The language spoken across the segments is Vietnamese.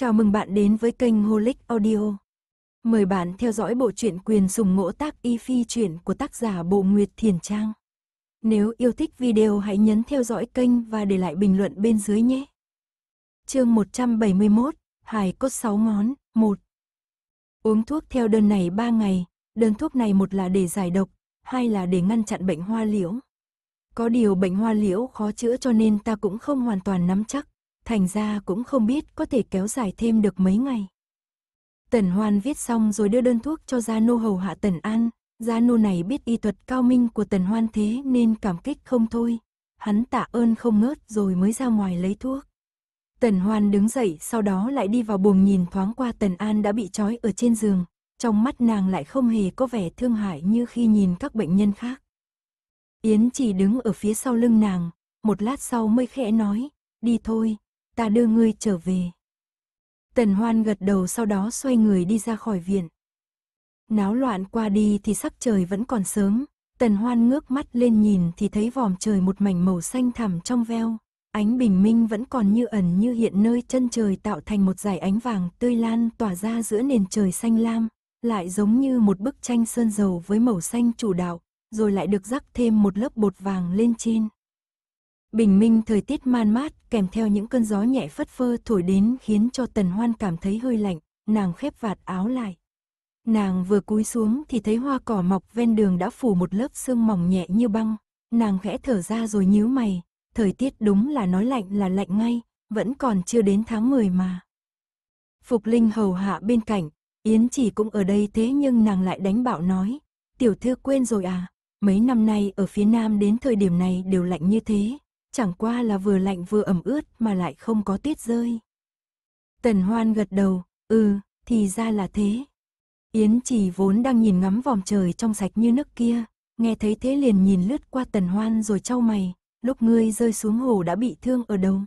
Chào mừng bạn đến với kênh Holic Audio. Mời bạn theo dõi bộ truyện quyền sùng ngỗ tác y phi truyện của tác giả Bộ Nguyệt Thiền Trang. Nếu yêu thích video hãy nhấn theo dõi kênh và để lại bình luận bên dưới nhé. Chương 171, Hài cốt 6 ngón, 1. Uống thuốc theo đơn này 3 ngày, đơn thuốc này một là để giải độc, hai là để ngăn chặn bệnh hoa liễu. Có điều bệnh hoa liễu khó chữa cho nên ta cũng không hoàn toàn nắm chắc thành ra cũng không biết có thể kéo dài thêm được mấy ngày. Tần Hoan viết xong rồi đưa đơn thuốc cho gia nô hầu hạ Tần An, gia nô này biết y thuật cao minh của Tần Hoan thế nên cảm kích không thôi, hắn tạ ơn không ngớt rồi mới ra ngoài lấy thuốc. Tần Hoan đứng dậy sau đó lại đi vào buồng nhìn thoáng qua Tần An đã bị trói ở trên giường, trong mắt nàng lại không hề có vẻ thương hại như khi nhìn các bệnh nhân khác. Yến chỉ đứng ở phía sau lưng nàng, một lát sau mới khẽ nói, đi thôi, ta đưa ngươi trở về. Tần Hoan gật đầu sau đó xoay người đi ra khỏi viện. Náo loạn qua đi thì sắc trời vẫn còn sớm, Tần Hoan ngước mắt lên nhìn thì thấy vòm trời một mảnh màu xanh thẳm trong veo, ánh bình minh vẫn còn như ẩn như hiện nơi chân trời tạo thành một dải ánh vàng tươi lan tỏa ra giữa nền trời xanh lam, lại giống như một bức tranh sơn dầu với màu xanh chủ đạo, rồi lại được rắc thêm một lớp bột vàng lên trên. Bình minh thời tiết man mát kèm theo những cơn gió nhẹ phất phơ thổi đến khiến cho Tần Hoan cảm thấy hơi lạnh, nàng khép vạt áo lại. Nàng vừa cúi xuống thì thấy hoa cỏ mọc ven đường đã phủ một lớp sương mỏng nhẹ như băng. Nàng khẽ thở ra rồi nhíu mày, thời tiết đúng là nói lạnh là lạnh ngay, vẫn còn chưa đến tháng 10 mà. Phục Linh hầu hạ bên cạnh, Yến chỉ cũng ở đây thế nhưng nàng lại đánh bạo nói, tiểu thư quên rồi à, mấy năm nay ở phía nam đến thời điểm này đều lạnh như thế, chẳng qua là vừa lạnh vừa ẩm ướt mà lại không có tiết rơi. Tần Hoan gật đầu, ừ, thì ra là thế. Yến chỉ vốn đang nhìn ngắm vòm trời trong sạch như nước kia, nghe thấy thế liền nhìn lướt qua Tần Hoan rồi trao mày, lúc ngươi rơi xuống hồ đã bị thương ở đâu.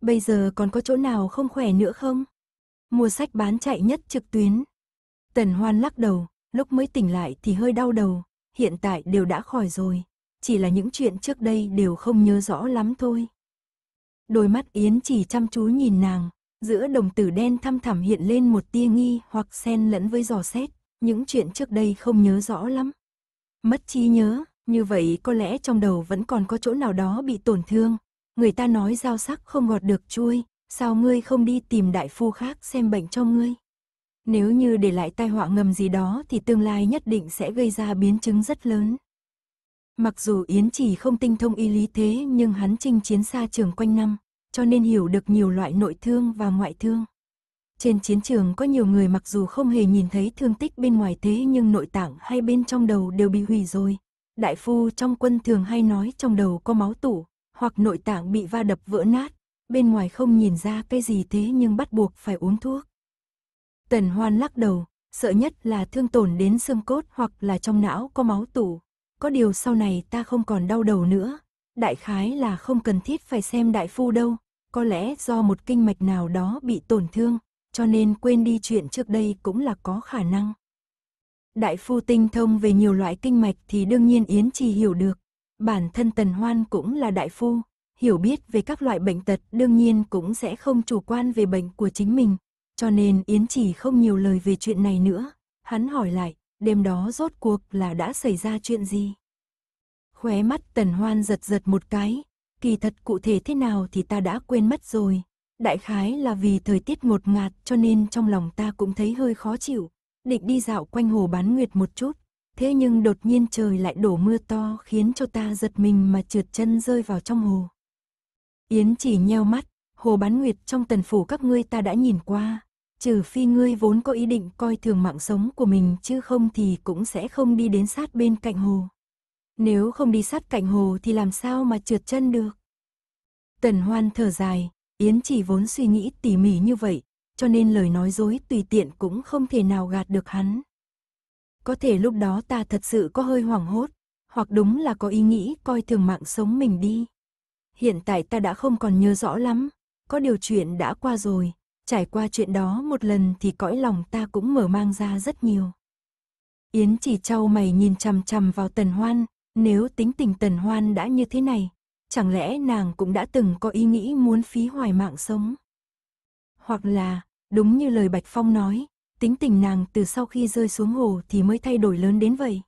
Bây giờ còn có chỗ nào không khỏe nữa không? Mua sách bán chạy nhất trực tuyến. Tần Hoan lắc đầu, lúc mới tỉnh lại thì hơi đau đầu, hiện tại đều đã khỏi rồi, chỉ là những chuyện trước đây đều không nhớ rõ lắm thôi. Đôi mắt Yến chỉ chăm chú nhìn nàng, giữa đồng tử đen thăm thẳm hiện lên một tia nghi hoặc xen lẫn với giò xét, những chuyện trước đây không nhớ rõ lắm. Mất trí nhớ, như vậy có lẽ trong đầu vẫn còn có chỗ nào đó bị tổn thương. Người ta nói dao sắc không gọt được chui, sao ngươi không đi tìm đại phu khác xem bệnh cho ngươi? Nếu như để lại tai họa ngầm gì đó thì tương lai nhất định sẽ gây ra biến chứng rất lớn. Mặc dù Yến chỉ không tinh thông y lý thế nhưng hắn chinh chiến xa trường quanh năm, cho nên hiểu được nhiều loại nội thương và ngoại thương. Trên chiến trường có nhiều người mặc dù không hề nhìn thấy thương tích bên ngoài thế nhưng nội tạng hay bên trong đầu đều bị hủy rồi. Đại phu trong quân thường hay nói trong đầu có máu tủ, hoặc nội tạng bị va đập vỡ nát, bên ngoài không nhìn ra cái gì thế nhưng bắt buộc phải uống thuốc. Tần Hoan lắc đầu, sợ nhất là thương tổn đến xương cốt hoặc là trong não có máu tủ, có điều sau này ta không còn đau đầu nữa. Đại khái là không cần thiết phải xem đại phu đâu, có lẽ do một kinh mạch nào đó bị tổn thương, cho nên quên đi chuyện trước đây cũng là có khả năng. Đại phu tinh thông về nhiều loại kinh mạch thì đương nhiên Yến Trì hiểu được. Bản thân Tần Hoan cũng là đại phu, hiểu biết về các loại bệnh tật đương nhiên cũng sẽ không chủ quan về bệnh của chính mình. Cho nên Yến Trì không nhiều lời về chuyện này nữa. Hắn hỏi lại, đêm đó rốt cuộc là đã xảy ra chuyện gì? Khóe mắt tần hoan giật giật một cái, kỳ thật cụ thể thế nào thì ta đã quên mất rồi. Đại khái là vì thời tiết ngột ngạt cho nên trong lòng ta cũng thấy hơi khó chịu, định đi dạo quanh hồ bán nguyệt một chút. Thế nhưng đột nhiên trời lại đổ mưa to khiến cho ta giật mình mà trượt chân rơi vào trong hồ. Yến chỉ nheo mắt, hồ bán nguyệt trong tần phủ các ngươi ta đã nhìn qua, Trừ phi ngươi vốn có ý định coi thường mạng sống của mình chứ không thì cũng sẽ không đi đến sát bên cạnh hồ. Nếu không đi sát cạnh hồ thì làm sao mà trượt chân được. Tần hoan thở dài, Yến chỉ vốn suy nghĩ tỉ mỉ như vậy, cho nên lời nói dối tùy tiện cũng không thể nào gạt được hắn. Có thể lúc đó ta thật sự có hơi hoảng hốt, hoặc đúng là có ý nghĩ coi thường mạng sống mình đi. Hiện tại ta đã không còn nhớ rõ lắm, có điều chuyện đã qua rồi, Trải qua chuyện đó một lần thì cõi lòng ta cũng mở mang ra rất nhiều. Yến chỉ trao mày nhìn chằm chằm vào tần hoan, nếu tính tình tần hoan đã như thế này, chẳng lẽ nàng cũng đã từng có ý nghĩ muốn phí hoài mạng sống? Hoặc là, đúng như lời Bạch Phong nói, tính tình nàng từ sau khi rơi xuống hồ thì mới thay đổi lớn đến vậy.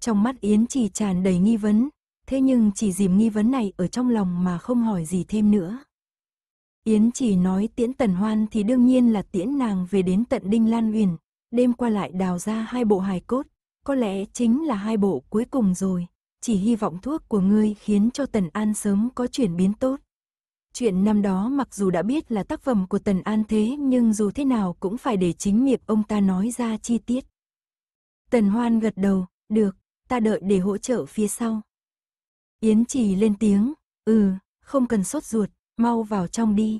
Trong mắt Yến chỉ tràn đầy nghi vấn, thế nhưng chỉ dìm nghi vấn này ở trong lòng mà không hỏi gì thêm nữa. Yến chỉ nói tiễn tần hoan thì đương nhiên là tiễn nàng về đến tận Đinh Lan Uyển, đêm qua lại đào ra hai bộ hài cốt, có lẽ chính là hai bộ cuối cùng rồi, chỉ hy vọng thuốc của ngươi khiến cho Tần An sớm có chuyển biến tốt. Chuyện năm đó mặc dù đã biết là tác phẩm của Tần An thế nhưng dù thế nào cũng phải để chính miệng ông ta nói ra chi tiết. Tần Hoan gật đầu, được, ta đợi để hỗ trợ phía sau. Yến chỉ lên tiếng, ừ, không cần sốt ruột, mau vào trong đi.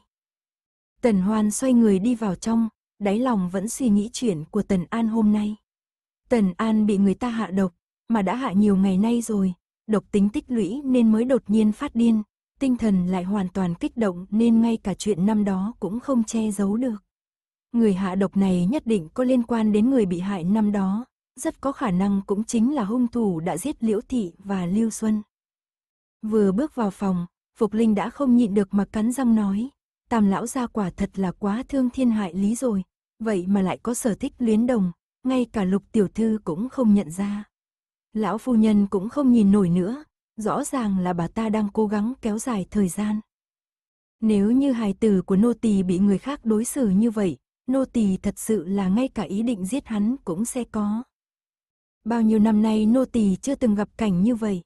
Tần Hoan xoay người đi vào trong, đáy lòng vẫn suy nghĩ chuyện của Tần An hôm nay. Tần An bị người ta hạ độc, mà đã hạ nhiều ngày nay rồi, độc tính tích lũy nên mới đột nhiên phát điên, tinh thần lại hoàn toàn kích động nên ngay cả chuyện năm đó cũng không che giấu được. Người hạ độc này nhất định có liên quan đến người bị hại năm đó, rất có khả năng cũng chính là hung thủ đã giết Liễu Thị và Lưu Xuân. Vừa bước vào phòng, Phục Linh đã không nhịn được mà cắn răng nói. Tam lão gia quả thật là quá thương thiên hại lý rồi. Vậy mà lại có sở thích luyến đồng, ngay cả lục tiểu thư cũng không nhận ra. Lão phu nhân cũng không nhìn nổi nữa, rõ ràng là bà ta đang cố gắng kéo dài thời gian. Nếu như hài tử của nô tỳ bị người khác đối xử như vậy, nô tỳ thật sự là ngay cả ý định giết hắn cũng sẽ có. Bao nhiêu năm nay nô tỳ chưa từng gặp cảnh như vậy.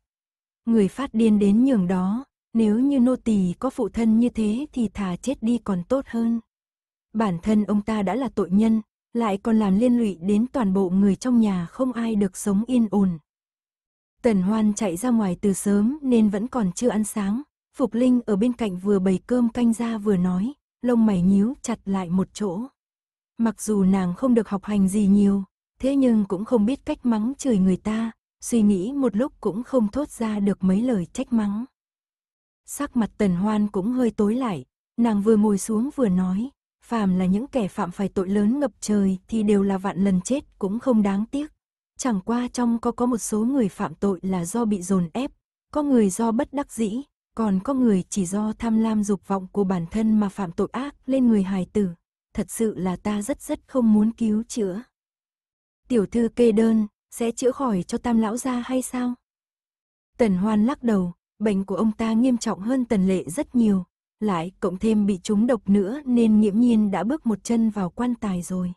Người phát điên đến nhường đó, nếu như nô tỳ có phụ thân như thế thì thà chết đi còn tốt hơn. Bản thân ông ta đã là tội nhân, lại còn làm liên lụy đến toàn bộ người trong nhà không ai được sống yên ổn. Tần Hoan chạy ra ngoài từ sớm nên vẫn còn chưa ăn sáng, Phục Linh ở bên cạnh vừa bày cơm canh ra vừa nói, lông mày nhíu chặt lại một chỗ. Mặc dù nàng không được học hành gì nhiều, thế nhưng cũng không biết cách mắng chửi người ta, suy nghĩ một lúc cũng không thốt ra được mấy lời trách mắng. Sắc mặt tần hoan cũng hơi tối lại, nàng vừa ngồi xuống vừa nói, phàm là những kẻ phạm phải tội lớn ngập trời thì đều là vạn lần chết cũng không đáng tiếc. Chẳng qua trong có có một số người phạm tội là do bị dồn ép, có người do bất đắc dĩ, còn có người chỉ do tham lam dục vọng của bản thân mà phạm tội ác lên người hài tử. Thật sự là ta rất rất không muốn cứu chữa. Tiểu thư kê đơn, sẽ chữa khỏi cho tam lão gia hay sao? Tần hoan lắc đầu, bệnh của ông ta nghiêm trọng hơn tần lệ rất nhiều, lại cộng thêm bị trúng độc nữa nên nghiễm nhiên đã bước một chân vào quan tài rồi.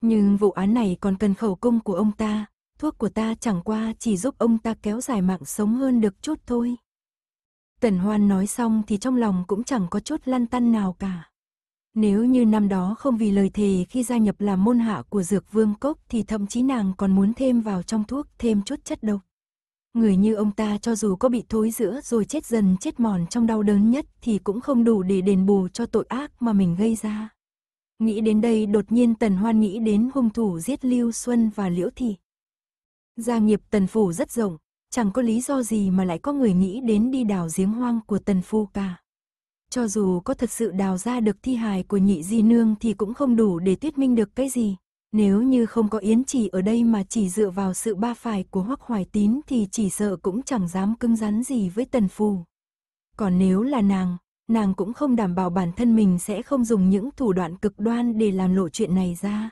Nhưng vụ án này còn cần khẩu cung của ông ta, thuốc của ta chẳng qua chỉ giúp ông ta kéo dài mạng sống hơn được chút thôi. Tần Hoan nói xong thì trong lòng cũng chẳng có chút lăn tăn nào cả. Nếu như năm đó không vì lời thề khi gia nhập làm môn hạ của dược vương cốc thì thậm chí nàng còn muốn thêm vào trong thuốc thêm chút chất độc người như ông ta cho dù có bị thối giữa rồi chết dần chết mòn trong đau đớn nhất thì cũng không đủ để đền bù cho tội ác mà mình gây ra. Nghĩ đến đây đột nhiên Tần Hoan nghĩ đến hung thủ giết Lưu Xuân và Liễu Thị. Gia nghiệp Tần Phủ rất rộng, chẳng có lý do gì mà lại có người nghĩ đến đi đào giếng hoang của Tần Phu cả. Cho dù có thật sự đào ra được thi hài của nhị di nương thì cũng không đủ để thuyết minh được cái gì, nếu như không có Yến Chỉ ở đây mà chỉ dựa vào sự ba phải của Hoắc Hoài Tín thì chỉ sợ cũng chẳng dám cứng rắn gì với Tần Phù. Còn nếu là nàng, nàng cũng không đảm bảo bản thân mình sẽ không dùng những thủ đoạn cực đoan để làm lộ chuyện này ra.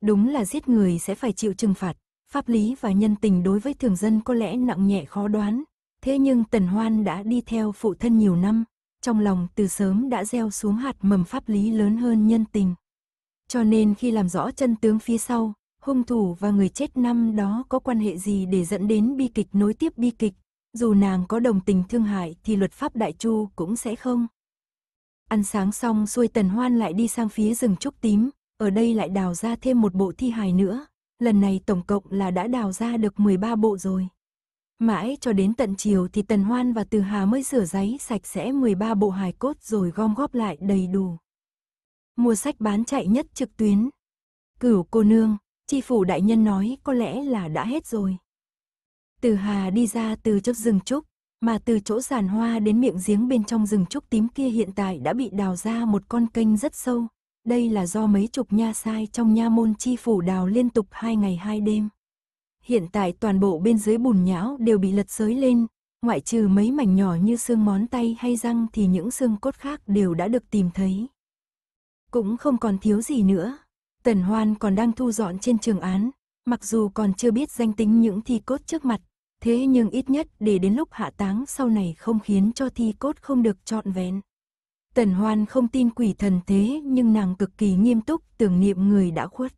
Đúng là giết người sẽ phải chịu trừng phạt, pháp lý và nhân tình đối với thường dân có lẽ nặng nhẹ khó đoán, thế nhưng Tần Hoan đã đi theo phụ thân nhiều năm, trong lòng từ sớm đã gieo xuống hạt mầm pháp lý lớn hơn nhân tình. Cho nên khi làm rõ chân tướng phía sau, hung thủ và người chết năm đó có quan hệ gì để dẫn đến bi kịch nối tiếp bi kịch, dù nàng có đồng tình thương hại thì luật pháp đại chu cũng sẽ không. Ăn sáng xong xuôi tần hoan lại đi sang phía rừng trúc tím, ở đây lại đào ra thêm một bộ thi hài nữa, lần này tổng cộng là đã đào ra được 13 bộ rồi. Mãi cho đến tận chiều thì Tần Hoan và Từ Hà mới rửa giấy sạch sẽ 13 bộ hài cốt rồi gom góp lại đầy đủ mua sách bán chạy nhất trực tuyến. Cửu cô nương, chi phủ đại nhân nói có lẽ là đã hết rồi. Từ Hà đi ra từ chốc rừng trúc, mà từ chỗ giàn hoa đến miệng giếng bên trong rừng trúc tím kia hiện tại đã bị đào ra một con kênh rất sâu. Đây là do mấy chục nha sai trong nha môn chi phủ đào liên tục hai ngày hai đêm. Hiện tại toàn bộ bên dưới bùn nhão đều bị lật sới lên, ngoại trừ mấy mảnh nhỏ như xương món tay hay răng thì những xương cốt khác đều đã được tìm thấy cũng không còn thiếu gì nữa. Tần Hoan còn đang thu dọn trên trường án, mặc dù còn chưa biết danh tính những thi cốt trước mặt, thế nhưng ít nhất để đến lúc hạ táng sau này không khiến cho thi cốt không được trọn vẹn. Tần Hoan không tin quỷ thần thế nhưng nàng cực kỳ nghiêm túc tưởng niệm người đã khuất.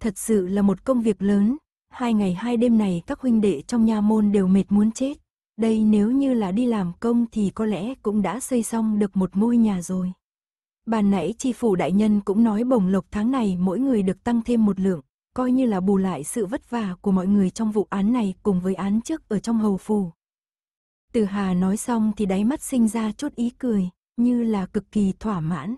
Thật sự là một công việc lớn, hai ngày hai đêm này các huynh đệ trong nha môn đều mệt muốn chết. Đây nếu như là đi làm công thì có lẽ cũng đã xây xong được một ngôi nhà rồi. Bàn nãy chi phủ đại nhân cũng nói bổng lộc tháng này mỗi người được tăng thêm một lượng, coi như là bù lại sự vất vả của mọi người trong vụ án này cùng với án trước ở trong hầu phủ. Từ Hà nói xong thì đáy mắt sinh ra chút ý cười, như là cực kỳ thỏa mãn.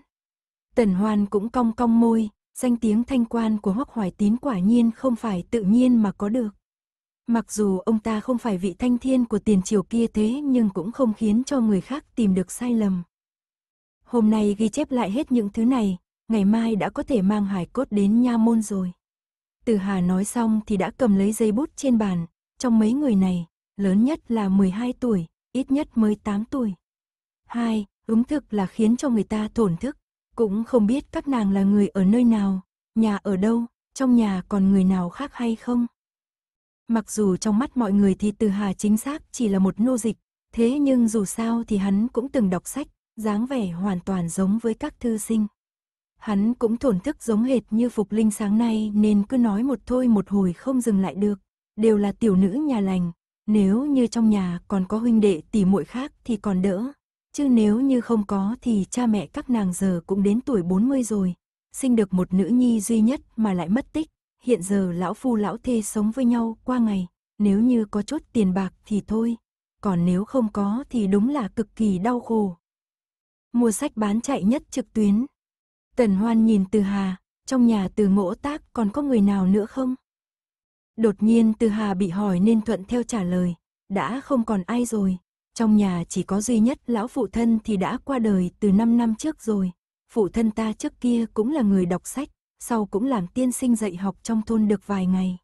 Tần Hoan cũng cong cong môi, danh tiếng thanh quan của Hoắc Hoài Tín quả nhiên không phải tự nhiên mà có được. Mặc dù ông ta không phải vị thanh thiên của tiền triều kia thế nhưng cũng không khiến cho người khác tìm được sai lầm. Hôm nay ghi chép lại hết những thứ này, ngày mai đã có thể mang hài cốt đến nha môn rồi. Từ Hà nói xong thì đã cầm lấy giấy bút trên bàn, trong mấy người này, lớn nhất là 12 tuổi, ít nhất mới 8 tuổi. Hai, ứng thực là khiến cho người ta thổn thức, cũng không biết các nàng là người ở nơi nào, nhà ở đâu, trong nhà còn người nào khác hay không. Mặc dù trong mắt mọi người thì Từ Hà chính xác chỉ là một nô dịch, thế nhưng dù sao thì hắn cũng từng đọc sách, dáng vẻ hoàn toàn giống với các thư sinh. Hắn cũng thổn thức giống hệt như Phục Linh sáng nay nên cứ nói một thôi một hồi không dừng lại được, đều là tiểu nữ nhà lành, nếu như trong nhà còn có huynh đệ tỷ muội khác thì còn đỡ, chứ nếu như không có thì cha mẹ các nàng giờ cũng đến tuổi 40 rồi, sinh được một nữ nhi duy nhất mà lại mất tích, hiện giờ lão phu lão thê sống với nhau qua ngày, nếu như có chút tiền bạc thì thôi, còn nếu không có thì đúng là cực kỳ đau khổ mua sách bán chạy nhất trực tuyến. Tần Hoan nhìn Từ Hà, trong nhà Từ Ngỗ Tác còn có người nào nữa không? Đột nhiên Từ Hà bị hỏi nên thuận theo trả lời, đã không còn ai rồi, trong nhà chỉ có duy nhất lão phụ thân thì đã qua đời từ 5 năm trước rồi. Phụ thân ta trước kia cũng là người đọc sách, sau cũng làm tiên sinh dạy học trong thôn được vài ngày.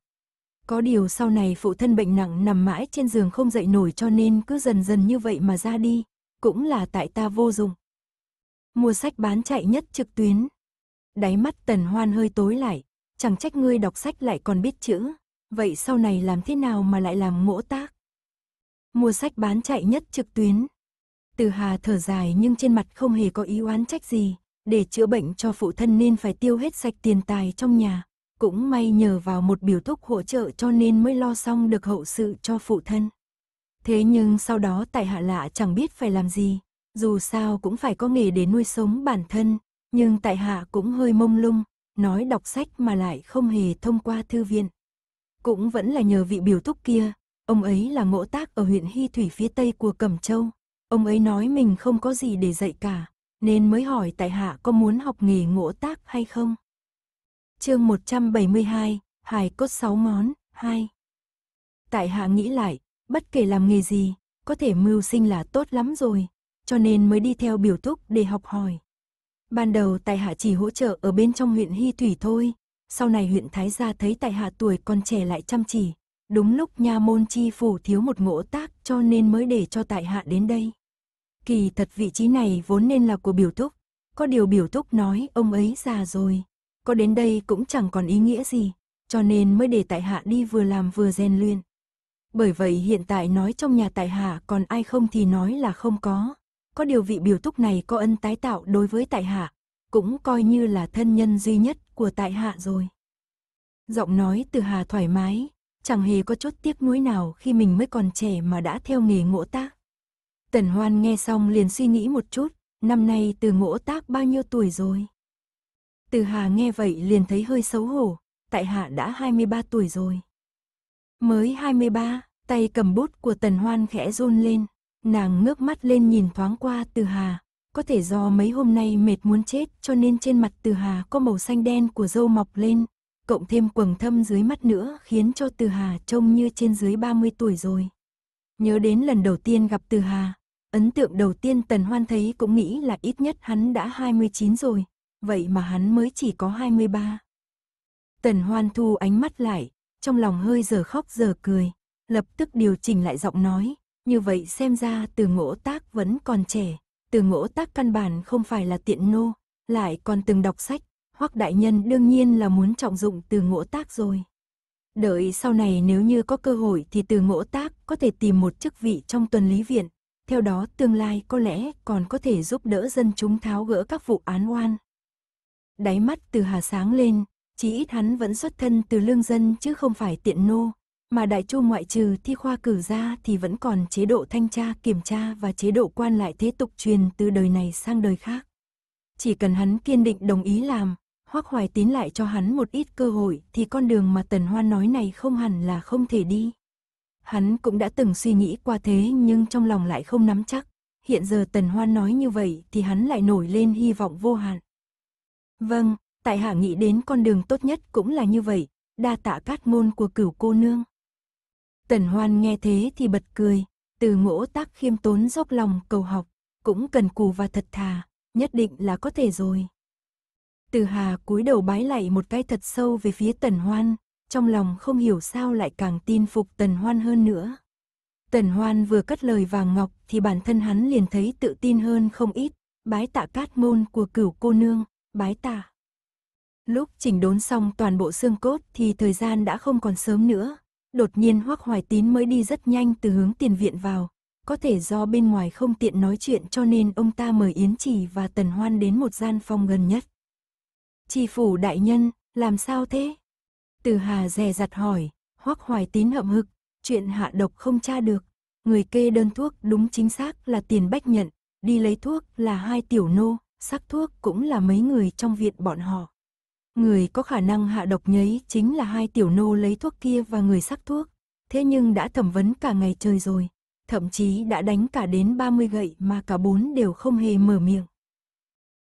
Có điều sau này phụ thân bệnh nặng nằm mãi trên giường không dậy nổi cho nên cứ dần dần như vậy mà ra đi, cũng là tại ta vô dụng, mua sách bán chạy nhất trực tuyến. Đáy mắt tần hoan hơi tối lại, chẳng trách ngươi đọc sách lại còn biết chữ, vậy sau này làm thế nào mà lại làm ngỗ tác? Mua sách bán chạy nhất trực tuyến. Từ hà thở dài nhưng trên mặt không hề có ý oán trách gì, để chữa bệnh cho phụ thân nên phải tiêu hết sạch tiền tài trong nhà. Cũng may nhờ vào một biểu thúc hỗ trợ cho nên mới lo xong được hậu sự cho phụ thân. Thế nhưng sau đó tại hạ lạ chẳng biết phải làm gì, dù sao cũng phải có nghề để nuôi sống bản thân, nhưng tại hạ cũng hơi mông lung, nói đọc sách mà lại không hề thông qua thư viện. Cũng vẫn là nhờ vị biểu thúc kia, ông ấy là ngộ tác ở huyện Hy Thủy phía tây của Cẩm Châu. Ông ấy nói mình không có gì để dạy cả, nên mới hỏi tại hạ có muốn học nghề ngộ tác hay không. Chương 172, hài cốt sáu ngón, 2. Tại hạ nghĩ lại, bất kể làm nghề gì, có thể mưu sinh là tốt lắm rồi, cho nên mới đi theo biểu thúc để học hỏi. Ban đầu tài hạ chỉ hỗ trợ ở bên trong huyện Hy Thủy thôi, sau này huyện Thái Gia thấy tài hạ tuổi còn trẻ lại chăm chỉ, đúng lúc nha môn chi phủ thiếu một ngỗ tác cho nên mới để cho tài hạ đến đây. Kỳ thật vị trí này vốn nên là của biểu thúc, có điều biểu thúc nói ông ấy già rồi, có đến đây cũng chẳng còn ý nghĩa gì, cho nên mới để tài hạ đi vừa làm vừa rèn luyện. Bởi vậy hiện tại nói trong nhà tài hạ còn ai không thì nói là không có có điều vị biểu thúc này có ân tái tạo đối với tại hạ, cũng coi như là thân nhân duy nhất của tại hạ rồi. Giọng nói từ hà thoải mái, chẳng hề có chút tiếc nuối nào khi mình mới còn trẻ mà đã theo nghề ngỗ tác. Tần Hoan nghe xong liền suy nghĩ một chút, năm nay từ ngỗ tác bao nhiêu tuổi rồi? Từ Hà nghe vậy liền thấy hơi xấu hổ, tại hạ đã 23 tuổi rồi. Mới 23, tay cầm bút của Tần Hoan khẽ run lên. Nàng ngước mắt lên nhìn thoáng qua Từ Hà, có thể do mấy hôm nay mệt muốn chết cho nên trên mặt Từ Hà có màu xanh đen của dâu mọc lên, cộng thêm quầng thâm dưới mắt nữa khiến cho Từ Hà trông như trên dưới 30 tuổi rồi. Nhớ đến lần đầu tiên gặp Từ Hà, ấn tượng đầu tiên Tần Hoan thấy cũng nghĩ là ít nhất hắn đã 29 rồi, vậy mà hắn mới chỉ có 23. Tần Hoan thu ánh mắt lại, trong lòng hơi giờ khóc giờ cười, lập tức điều chỉnh lại giọng nói, như vậy xem ra từ ngỗ tác vẫn còn trẻ, từ ngỗ tác căn bản không phải là tiện nô, lại còn từng đọc sách, hoặc đại nhân đương nhiên là muốn trọng dụng từ ngỗ tác rồi. Đợi sau này nếu như có cơ hội thì từ ngỗ tác có thể tìm một chức vị trong tuần lý viện, theo đó tương lai có lẽ còn có thể giúp đỡ dân chúng tháo gỡ các vụ án oan. Đáy mắt từ hà sáng lên, chỉ ít hắn vẫn xuất thân từ lương dân chứ không phải tiện nô, mà Đại Chu ngoại trừ thi khoa cử ra thì vẫn còn chế độ thanh tra kiểm tra và chế độ quan lại thế tục truyền từ đời này sang đời khác. Chỉ cần hắn kiên định đồng ý làm, Hoắc Hoài Tín lại cho hắn một ít cơ hội thì con đường mà Tần Hoan nói này không hẳn là không thể đi. Hắn cũng đã từng suy nghĩ qua thế nhưng trong lòng lại không nắm chắc. Hiện giờ Tần Hoan nói như vậy thì hắn lại nổi lên hy vọng vô hạn. Vâng, tại hạ nghĩ đến con đường tốt nhất cũng là như vậy, đa tạ cát môn của cửu cô nương. Tần Hoan nghe thế thì bật cười, từ ngỗ tác khiêm tốn dốc lòng cầu học, cũng cần cù và thật thà, nhất định là có thể rồi. Từ Hà cúi đầu bái lạy một cái thật sâu về phía Tần Hoan, trong lòng không hiểu sao lại càng tin phục Tần Hoan hơn nữa. Tần Hoan vừa cất lời vàng ngọc thì bản thân hắn liền thấy tự tin hơn không ít, bái tạ cát môn của cửu cô nương, bái tạ. Lúc chỉnh đốn xong toàn bộ xương cốt thì thời gian đã không còn sớm nữa, Đột nhiên Hoắc Hoài Tín mới đi rất nhanh từ hướng tiền viện vào, có thể do bên ngoài không tiện nói chuyện cho nên ông ta mời Yến Trì và Tần Hoan đến một gian phòng gần nhất. Chi phủ đại nhân, làm sao thế? Từ Hà dè dặt hỏi, Hoắc Hoài Tín hậm hực, chuyện hạ độc không tra được, người kê đơn thuốc đúng chính xác là tiền bách nhận, đi lấy thuốc là hai tiểu nô, sắc thuốc cũng là mấy người trong viện bọn họ. Người có khả năng hạ độc nhấy chính là hai tiểu nô lấy thuốc kia và người sắc thuốc. Thế nhưng đã thẩm vấn cả ngày trời rồi, thậm chí đã đánh cả đến 30 gậy mà cả bốn đều không hề mở miệng.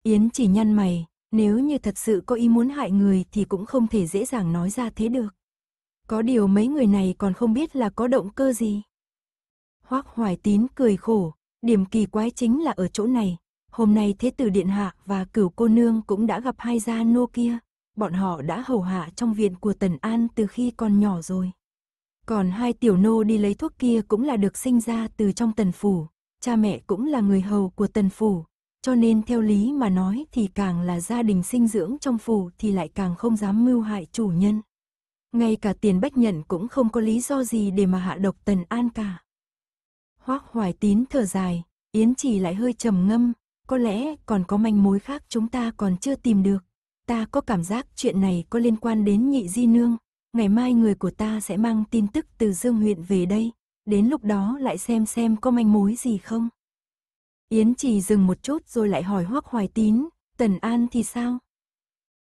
Yến chỉ nhăn mày, nếu như thật sự có ý muốn hại người thì cũng không thể dễ dàng nói ra thế được. Có điều mấy người này còn không biết là có động cơ gì. Hoác Hoài Tín cười khổ, điểm kỳ quái chính là ở chỗ này. Hôm nay Thế tử Điện Hạ và cửu cô nương cũng đã gặp hai gia nô kia bọn họ đã hầu hạ trong viện của Tần An từ khi còn nhỏ rồi. Còn hai tiểu nô đi lấy thuốc kia cũng là được sinh ra từ trong tần phủ, cha mẹ cũng là người hầu của tần phủ, cho nên theo lý mà nói thì càng là gia đình sinh dưỡng trong phủ thì lại càng không dám mưu hại chủ nhân. Ngay cả tiền bách nhận cũng không có lý do gì để mà hạ độc tần an cả. Hoác hoài tín thở dài, Yến chỉ lại hơi trầm ngâm, có lẽ còn có manh mối khác chúng ta còn chưa tìm được. Ta có cảm giác chuyện này có liên quan đến nhị di nương. Ngày mai người của ta sẽ mang tin tức từ Dương huyện về đây. Đến lúc đó lại xem xem có manh mối gì không. Yến chỉ dừng một chút rồi lại hỏi Hoác Hoài Tín, Tần An thì sao?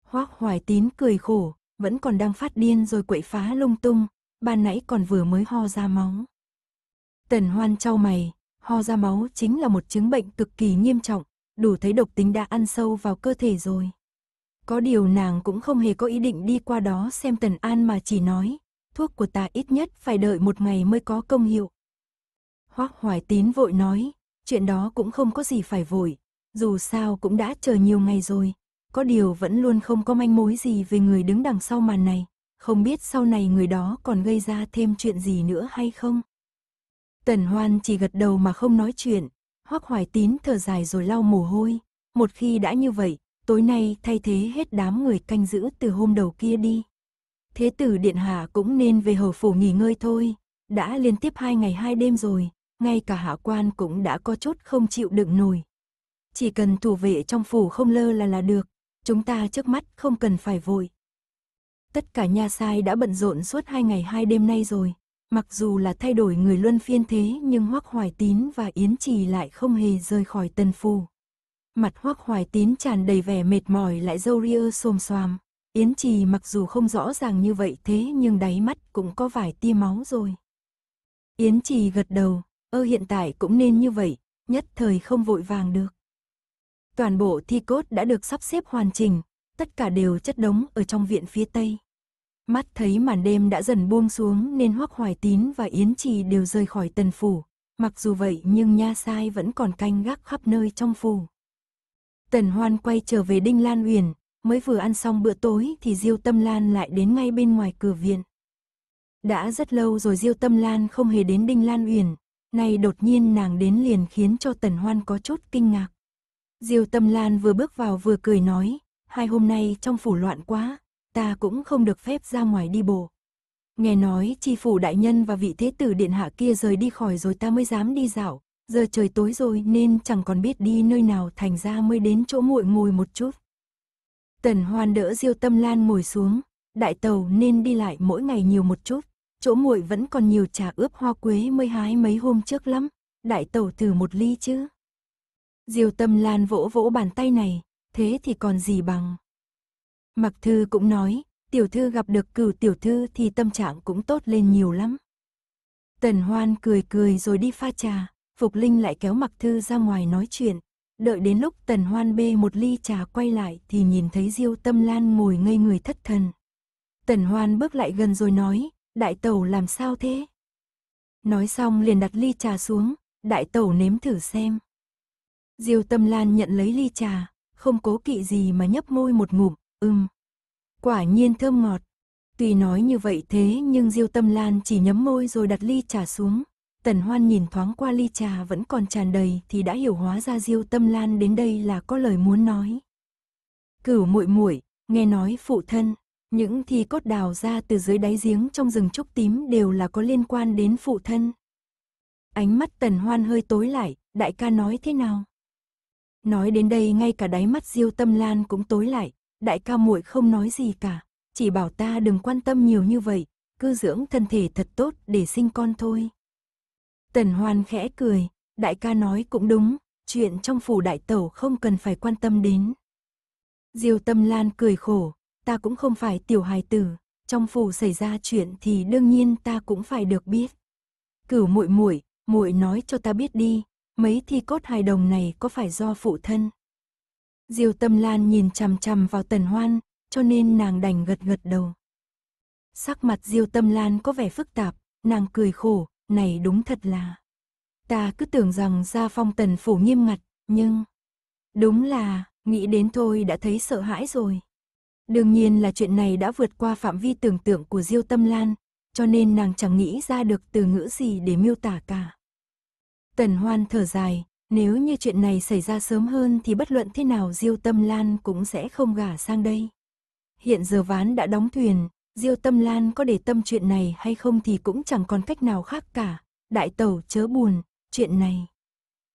Hoác Hoài Tín cười khổ, vẫn còn đang phát điên rồi quậy phá lung tung, ban nãy còn vừa mới ho ra máu. Tần Hoan trao mày, ho ra máu chính là một chứng bệnh cực kỳ nghiêm trọng, đủ thấy độc tính đã ăn sâu vào cơ thể rồi. Có điều nàng cũng không hề có ý định đi qua đó xem Tần An mà chỉ nói, thuốc của ta ít nhất phải đợi một ngày mới có công hiệu. Hoác Hoài Tín vội nói, chuyện đó cũng không có gì phải vội, dù sao cũng đã chờ nhiều ngày rồi, có điều vẫn luôn không có manh mối gì về người đứng đằng sau màn này, không biết sau này người đó còn gây ra thêm chuyện gì nữa hay không. Tần Hoan chỉ gật đầu mà không nói chuyện, Hoắc Hoài Tín thở dài rồi lau mồ hôi, một khi đã như vậy, tối nay thay thế hết đám người canh giữ từ hôm đầu kia đi. Thế tử Điện Hạ cũng nên về hầu phủ nghỉ ngơi thôi, đã liên tiếp hai ngày hai đêm rồi, ngay cả hạ quan cũng đã có chút không chịu đựng nổi. Chỉ cần thủ vệ trong phủ không lơ là là được, chúng ta trước mắt không cần phải vội. Tất cả nha sai đã bận rộn suốt hai ngày hai đêm nay rồi, mặc dù là thay đổi người luân phiên thế nhưng Hoắc Hoài Tín và Yến Trì lại không hề rời khỏi tần phủ mặt hoác hoài tín tràn đầy vẻ mệt mỏi lại râu ria xồm xoàm. Yến Trì mặc dù không rõ ràng như vậy thế nhưng đáy mắt cũng có vài tia máu rồi. Yến Trì gật đầu, ơ hiện tại cũng nên như vậy, nhất thời không vội vàng được. Toàn bộ thi cốt đã được sắp xếp hoàn chỉnh, tất cả đều chất đống ở trong viện phía Tây. Mắt thấy màn đêm đã dần buông xuống nên Hoắc Hoài Tín và Yến Trì đều rời khỏi tần phủ. Mặc dù vậy nhưng nha sai vẫn còn canh gác khắp nơi trong phủ. Tần Hoan quay trở về Đinh Lan Uyển, mới vừa ăn xong bữa tối thì Diêu Tâm Lan lại đến ngay bên ngoài cửa viện. Đã rất lâu rồi Diêu Tâm Lan không hề đến Đinh Lan Uyển, nay đột nhiên nàng đến liền khiến cho Tần Hoan có chút kinh ngạc. Diêu Tâm Lan vừa bước vào vừa cười nói, hai hôm nay trong phủ loạn quá, ta cũng không được phép ra ngoài đi bộ. Nghe nói chi phủ đại nhân và vị thế tử điện hạ kia rời đi khỏi rồi ta mới dám đi dạo, giờ trời tối rồi nên chẳng còn biết đi nơi nào thành ra mới đến chỗ muội ngồi một chút. Tần Hoan đỡ Diêu Tâm Lan ngồi xuống, đại tàu nên đi lại mỗi ngày nhiều một chút, chỗ muội vẫn còn nhiều trà ướp hoa quế mới hái mấy hôm trước lắm, đại tàu thử một ly chứ. Diêu Tâm Lan vỗ vỗ bàn tay này, thế thì còn gì bằng. Mặc thư cũng nói, tiểu thư gặp được cửu tiểu thư thì tâm trạng cũng tốt lên nhiều lắm. Tần Hoan cười cười rồi đi pha trà, Phục Linh lại kéo Mặc Thư ra ngoài nói chuyện. Đợi đến lúc Tần Hoan bê một ly trà quay lại thì nhìn thấy Diêu Tâm Lan ngồi ngây người thất thần. Tần Hoan bước lại gần rồi nói, đại tẩu làm sao thế? Nói xong liền đặt ly trà xuống, đại tẩu nếm thử xem. Diêu Tâm Lan nhận lấy ly trà, không cố kỵ gì mà nhấp môi một ngụm, ưm. Quả nhiên thơm ngọt. Tuy nói như vậy thế nhưng Diêu Tâm Lan chỉ nhấm môi rồi đặt ly trà xuống. Tần Hoan nhìn thoáng qua ly trà vẫn còn tràn đầy thì đã hiểu hóa ra Diêu Tâm Lan đến đây là có lời muốn nói. Cửu muội muội, nghe nói phụ thân, những thi cốt đào ra từ dưới đáy giếng trong rừng trúc tím đều là có liên quan đến phụ thân. Ánh mắt Tần Hoan hơi tối lại, đại ca nói thế nào? Nói đến đây ngay cả đáy mắt Diêu Tâm Lan cũng tối lại, đại ca muội không nói gì cả, chỉ bảo ta đừng quan tâm nhiều như vậy, cứ dưỡng thân thể thật tốt để sinh con thôi. Tần Hoan khẽ cười, đại ca nói cũng đúng, chuyện trong phủ đại tẩu không cần phải quan tâm đến. Diêu Tâm Lan cười khổ, ta cũng không phải tiểu hài tử, trong phủ xảy ra chuyện thì đương nhiên ta cũng phải được biết. Cửu muội muội, muội nói cho ta biết đi, mấy thi cốt hài đồng này có phải do phụ thân? Diêu Tâm Lan nhìn chằm chằm vào Tần Hoan, cho nên nàng đành gật gật đầu. Sắc mặt Diêu Tâm Lan có vẻ phức tạp, nàng cười khổ, này đúng thật là. Ta cứ tưởng rằng gia phong tần phủ nghiêm ngặt, nhưng... Đúng là, nghĩ đến thôi đã thấy sợ hãi rồi. Đương nhiên là chuyện này đã vượt qua phạm vi tưởng tượng của Diêu Tâm Lan, cho nên nàng chẳng nghĩ ra được từ ngữ gì để miêu tả cả. Tần Hoan thở dài, nếu như chuyện này xảy ra sớm hơn thì bất luận thế nào Diêu Tâm Lan cũng sẽ không gả sang đây. Hiện giờ ván đã đóng thuyền, Diêu Tâm Lan có để tâm chuyện này hay không thì cũng chẳng còn cách nào khác cả. Đại tẩu chớ buồn, chuyện này.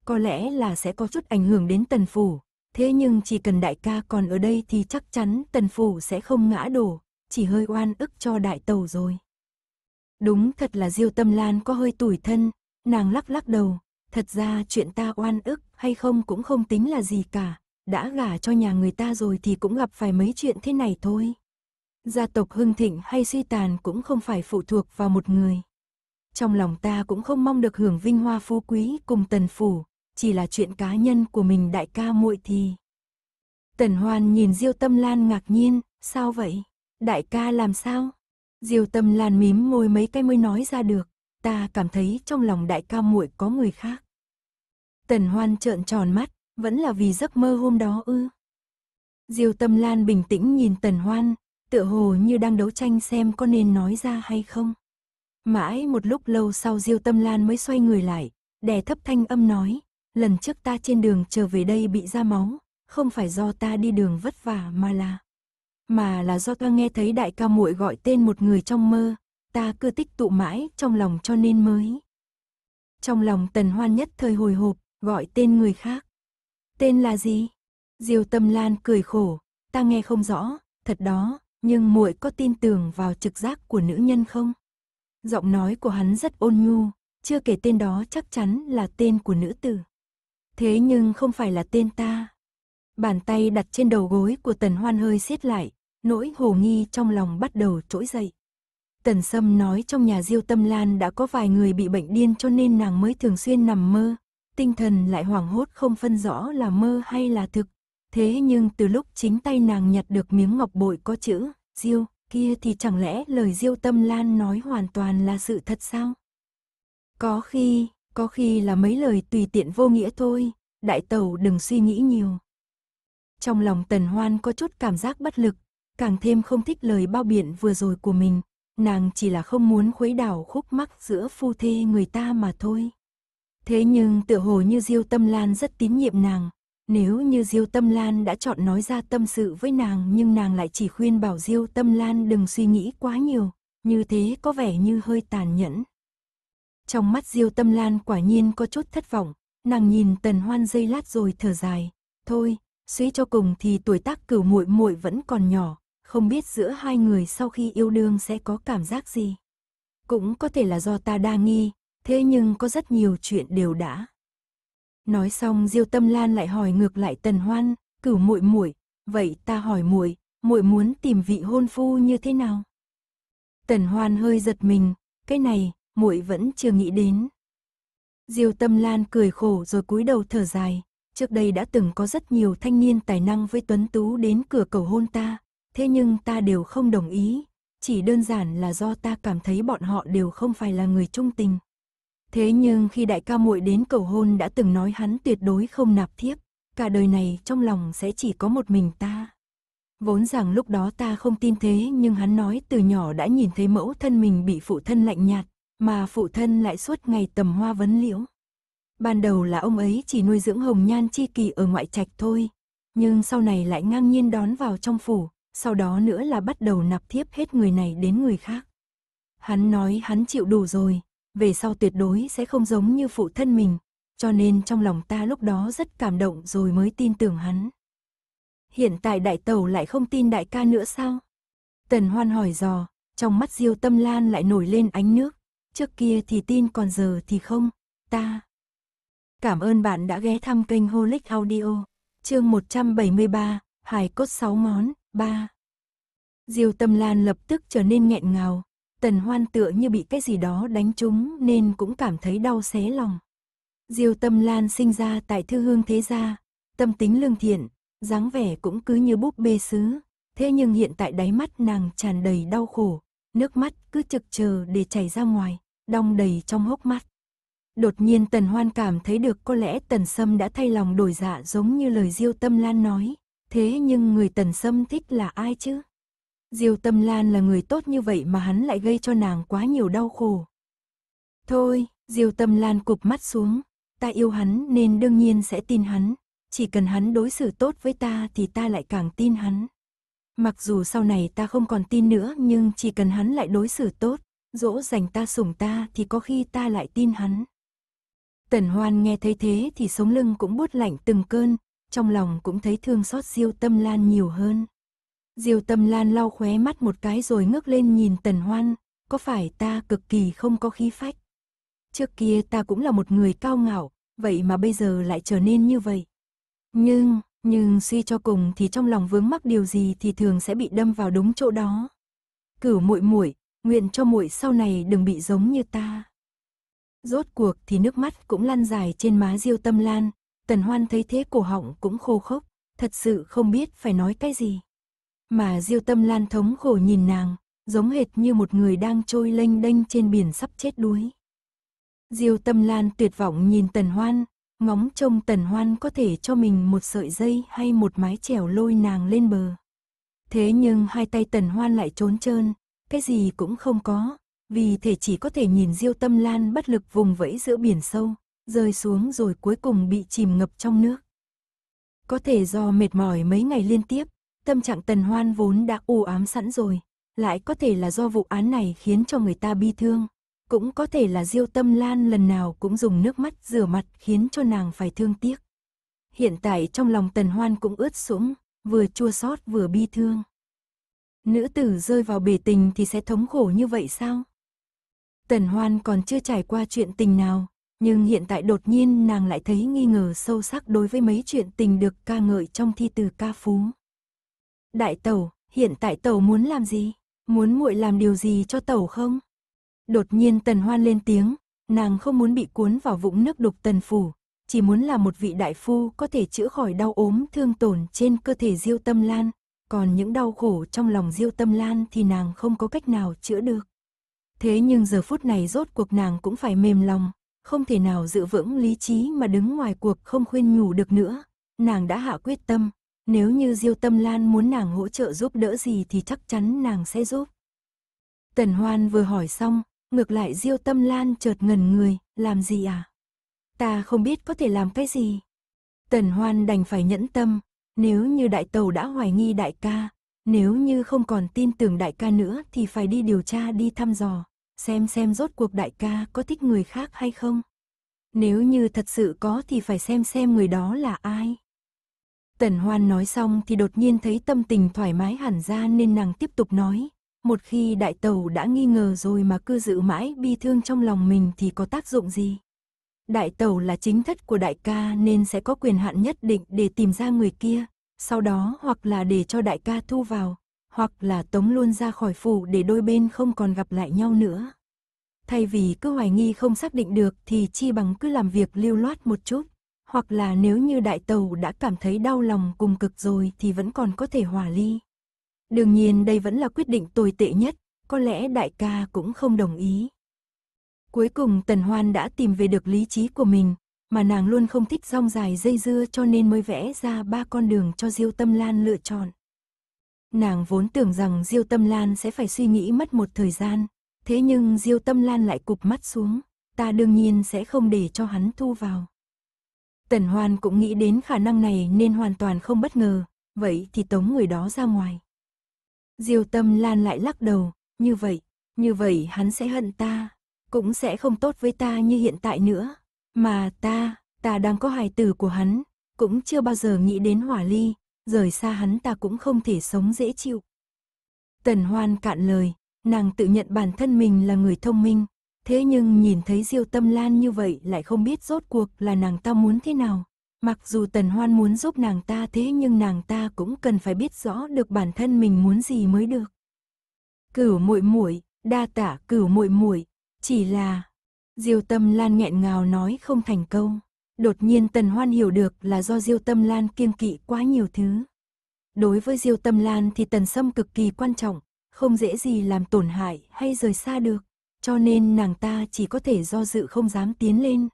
Có lẽ là sẽ có chút ảnh hưởng đến tần phủ. Thế nhưng chỉ cần đại ca còn ở đây thì chắc chắn tần phủ sẽ không ngã đổ. Chỉ hơi oan ức cho đại tẩu rồi. Đúng thật là Diêu Tâm Lan có hơi tủi thân. Nàng lắc lắc đầu. Thật ra chuyện ta oan ức hay không cũng không tính là gì cả. Đã gả cho nhà người ta rồi thì cũng gặp phải mấy chuyện thế này thôi gia tộc hưng thịnh hay suy tàn cũng không phải phụ thuộc vào một người. Trong lòng ta cũng không mong được hưởng vinh hoa phú quý cùng tần phủ, chỉ là chuyện cá nhân của mình đại ca muội thì. Tần Hoan nhìn Diêu Tâm Lan ngạc nhiên, sao vậy? Đại ca làm sao? Diêu Tâm Lan mím môi mấy cái mới nói ra được, ta cảm thấy trong lòng đại ca muội có người khác. Tần Hoan trợn tròn mắt, vẫn là vì giấc mơ hôm đó ư? Diêu Tâm Lan bình tĩnh nhìn Tần Hoan, tựa hồ như đang đấu tranh xem có nên nói ra hay không. Mãi một lúc lâu sau Diêu Tâm Lan mới xoay người lại, đè thấp thanh âm nói, lần trước ta trên đường trở về đây bị ra máu, không phải do ta đi đường vất vả mà là mà là do ta nghe thấy đại ca muội gọi tên một người trong mơ, ta cứ tích tụ mãi trong lòng cho nên mới. Trong lòng Tần Hoan nhất thời hồi hộp, gọi tên người khác. Tên là gì? Diêu Tâm Lan cười khổ, ta nghe không rõ, thật đó, nhưng muội có tin tưởng vào trực giác của nữ nhân không? Giọng nói của hắn rất ôn nhu, chưa kể tên đó chắc chắn là tên của nữ tử. Thế nhưng không phải là tên ta. Bàn tay đặt trên đầu gối của Tần Hoan hơi siết lại, nỗi hồ nghi trong lòng bắt đầu trỗi dậy. Tần Sâm nói trong nhà Diêu Tâm Lan đã có vài người bị bệnh điên cho nên nàng mới thường xuyên nằm mơ, tinh thần lại hoảng hốt không phân rõ là mơ hay là thực, Thế nhưng từ lúc chính tay nàng nhặt được miếng ngọc bội có chữ, diêu, kia thì chẳng lẽ lời diêu tâm lan nói hoàn toàn là sự thật sao? Có khi, có khi là mấy lời tùy tiện vô nghĩa thôi, đại tẩu đừng suy nghĩ nhiều. Trong lòng tần hoan có chút cảm giác bất lực, càng thêm không thích lời bao biện vừa rồi của mình, nàng chỉ là không muốn khuấy đảo khúc mắc giữa phu thê người ta mà thôi. Thế nhưng tựa hồ như diêu tâm lan rất tín nhiệm nàng, nếu như Diêu Tâm Lan đã chọn nói ra tâm sự với nàng nhưng nàng lại chỉ khuyên bảo Diêu Tâm Lan đừng suy nghĩ quá nhiều, như thế có vẻ như hơi tàn nhẫn. Trong mắt Diêu Tâm Lan quả nhiên có chút thất vọng, nàng nhìn Tần Hoan dây lát rồi thở dài, thôi, suy cho cùng thì tuổi tác cửu muội muội vẫn còn nhỏ, không biết giữa hai người sau khi yêu đương sẽ có cảm giác gì. Cũng có thể là do ta đa nghi, thế nhưng có rất nhiều chuyện đều đã Nói xong Diêu Tâm Lan lại hỏi ngược lại Tần Hoan, "Cửu muội muội, vậy ta hỏi muội, muội muốn tìm vị hôn phu như thế nào?" Tần Hoan hơi giật mình, "Cái này, muội vẫn chưa nghĩ đến." Diêu Tâm Lan cười khổ rồi cúi đầu thở dài, trước đây đã từng có rất nhiều thanh niên tài năng với tuấn tú đến cửa cầu hôn ta, thế nhưng ta đều không đồng ý, chỉ đơn giản là do ta cảm thấy bọn họ đều không phải là người trung tình. Thế nhưng khi đại ca muội đến cầu hôn đã từng nói hắn tuyệt đối không nạp thiếp, cả đời này trong lòng sẽ chỉ có một mình ta. Vốn rằng lúc đó ta không tin thế nhưng hắn nói từ nhỏ đã nhìn thấy mẫu thân mình bị phụ thân lạnh nhạt, mà phụ thân lại suốt ngày tầm hoa vấn liễu. Ban đầu là ông ấy chỉ nuôi dưỡng hồng nhan chi kỳ ở ngoại trạch thôi, nhưng sau này lại ngang nhiên đón vào trong phủ, sau đó nữa là bắt đầu nạp thiếp hết người này đến người khác. Hắn nói hắn chịu đủ rồi, về sau tuyệt đối sẽ không giống như phụ thân mình, cho nên trong lòng ta lúc đó rất cảm động rồi mới tin tưởng hắn. Hiện tại đại tàu lại không tin đại ca nữa sao? Tần hoan hỏi dò, trong mắt diêu tâm lan lại nổi lên ánh nước, trước kia thì tin còn giờ thì không, ta. Cảm ơn bạn đã ghé thăm kênh Holic Audio, chương 173, hài cốt 6 món, 3. Diêu tâm lan lập tức trở nên nghẹn ngào, Tần hoan tựa như bị cái gì đó đánh trúng nên cũng cảm thấy đau xé lòng. Diêu tâm lan sinh ra tại thư hương thế gia, tâm tính lương thiện, dáng vẻ cũng cứ như búp bê sứ. Thế nhưng hiện tại đáy mắt nàng tràn đầy đau khổ, nước mắt cứ trực chờ để chảy ra ngoài, đong đầy trong hốc mắt. Đột nhiên Tần Hoan cảm thấy được có lẽ Tần Sâm đã thay lòng đổi dạ giống như lời Diêu Tâm Lan nói. Thế nhưng người Tần Sâm thích là ai chứ? Diêu Tâm Lan là người tốt như vậy mà hắn lại gây cho nàng quá nhiều đau khổ. Thôi, Diêu Tâm Lan cụp mắt xuống, ta yêu hắn nên đương nhiên sẽ tin hắn, chỉ cần hắn đối xử tốt với ta thì ta lại càng tin hắn. Mặc dù sau này ta không còn tin nữa nhưng chỉ cần hắn lại đối xử tốt, dỗ dành ta sủng ta thì có khi ta lại tin hắn. Tần Hoan nghe thấy thế thì sống lưng cũng buốt lạnh từng cơn, trong lòng cũng thấy thương xót Diêu Tâm Lan nhiều hơn. Diêu Tâm Lan lau khóe mắt một cái rồi ngước lên nhìn Tần Hoan, có phải ta cực kỳ không có khí phách? Trước kia ta cũng là một người cao ngạo, vậy mà bây giờ lại trở nên như vậy. Nhưng, nhưng suy cho cùng thì trong lòng vướng mắc điều gì thì thường sẽ bị đâm vào đúng chỗ đó. Cửu muội muội, nguyện cho muội sau này đừng bị giống như ta. Rốt cuộc thì nước mắt cũng lăn dài trên má Diêu Tâm Lan, Tần Hoan thấy thế cổ họng cũng khô khốc, thật sự không biết phải nói cái gì. Mà Diêu Tâm Lan thống khổ nhìn nàng, giống hệt như một người đang trôi lênh đênh trên biển sắp chết đuối. Diêu Tâm Lan tuyệt vọng nhìn Tần Hoan, ngóng trông Tần Hoan có thể cho mình một sợi dây hay một mái chèo lôi nàng lên bờ. Thế nhưng hai tay Tần Hoan lại trốn trơn, cái gì cũng không có, vì thể chỉ có thể nhìn Diêu Tâm Lan bất lực vùng vẫy giữa biển sâu, rơi xuống rồi cuối cùng bị chìm ngập trong nước. Có thể do mệt mỏi mấy ngày liên tiếp, Tâm trạng tần hoan vốn đã u ám sẵn rồi, lại có thể là do vụ án này khiến cho người ta bi thương. Cũng có thể là diêu tâm lan lần nào cũng dùng nước mắt rửa mặt khiến cho nàng phải thương tiếc. Hiện tại trong lòng tần hoan cũng ướt sũng, vừa chua xót vừa bi thương. Nữ tử rơi vào bể tình thì sẽ thống khổ như vậy sao? Tần hoan còn chưa trải qua chuyện tình nào, nhưng hiện tại đột nhiên nàng lại thấy nghi ngờ sâu sắc đối với mấy chuyện tình được ca ngợi trong thi từ ca phú. Đại tẩu, hiện tại tẩu muốn làm gì? Muốn muội làm điều gì cho tẩu không? Đột nhiên tần hoan lên tiếng, nàng không muốn bị cuốn vào vũng nước đục tần phủ, chỉ muốn là một vị đại phu có thể chữa khỏi đau ốm thương tổn trên cơ thể diêu tâm lan, còn những đau khổ trong lòng diêu tâm lan thì nàng không có cách nào chữa được. Thế nhưng giờ phút này rốt cuộc nàng cũng phải mềm lòng, không thể nào giữ vững lý trí mà đứng ngoài cuộc không khuyên nhủ được nữa, nàng đã hạ quyết tâm, nếu như Diêu Tâm Lan muốn nàng hỗ trợ giúp đỡ gì thì chắc chắn nàng sẽ giúp. Tần Hoan vừa hỏi xong, ngược lại Diêu Tâm Lan chợt ngẩn người, làm gì à? Ta không biết có thể làm cái gì. Tần Hoan đành phải nhẫn tâm, nếu như đại tàu đã hoài nghi đại ca, nếu như không còn tin tưởng đại ca nữa thì phải đi điều tra đi thăm dò, xem xem rốt cuộc đại ca có thích người khác hay không. Nếu như thật sự có thì phải xem xem người đó là ai. Tần Hoan nói xong thì đột nhiên thấy tâm tình thoải mái hẳn ra nên nàng tiếp tục nói. Một khi đại tàu đã nghi ngờ rồi mà cứ giữ mãi bi thương trong lòng mình thì có tác dụng gì? Đại tàu là chính thất của đại ca nên sẽ có quyền hạn nhất định để tìm ra người kia, sau đó hoặc là để cho đại ca thu vào, hoặc là tống luôn ra khỏi phủ để đôi bên không còn gặp lại nhau nữa. Thay vì cứ hoài nghi không xác định được thì chi bằng cứ làm việc lưu loát một chút hoặc là nếu như đại tàu đã cảm thấy đau lòng cùng cực rồi thì vẫn còn có thể hòa ly. Đương nhiên đây vẫn là quyết định tồi tệ nhất, có lẽ đại ca cũng không đồng ý. Cuối cùng Tần Hoan đã tìm về được lý trí của mình, mà nàng luôn không thích rong dài dây dưa cho nên mới vẽ ra ba con đường cho Diêu Tâm Lan lựa chọn. Nàng vốn tưởng rằng Diêu Tâm Lan sẽ phải suy nghĩ mất một thời gian, thế nhưng Diêu Tâm Lan lại cụp mắt xuống, ta đương nhiên sẽ không để cho hắn thu vào. Tần Hoan cũng nghĩ đến khả năng này nên hoàn toàn không bất ngờ, vậy thì tống người đó ra ngoài. Diêu Tâm Lan lại lắc đầu, như vậy, như vậy hắn sẽ hận ta, cũng sẽ không tốt với ta như hiện tại nữa. Mà ta, ta đang có hài tử của hắn, cũng chưa bao giờ nghĩ đến hỏa ly, rời xa hắn ta cũng không thể sống dễ chịu. Tần Hoan cạn lời, nàng tự nhận bản thân mình là người thông minh, Thế nhưng nhìn thấy Diêu Tâm Lan như vậy lại không biết rốt cuộc là nàng ta muốn thế nào. Mặc dù Tần Hoan muốn giúp nàng ta thế nhưng nàng ta cũng cần phải biết rõ được bản thân mình muốn gì mới được. Cửu muội muội, đa tả cửu muội muội, chỉ là Diêu Tâm Lan nghẹn ngào nói không thành câu. Đột nhiên Tần Hoan hiểu được là do Diêu Tâm Lan kiêng kỵ quá nhiều thứ. Đối với Diêu Tâm Lan thì Tần Sâm cực kỳ quan trọng, không dễ gì làm tổn hại hay rời xa được cho nên nàng ta chỉ có thể do dự không dám tiến lên.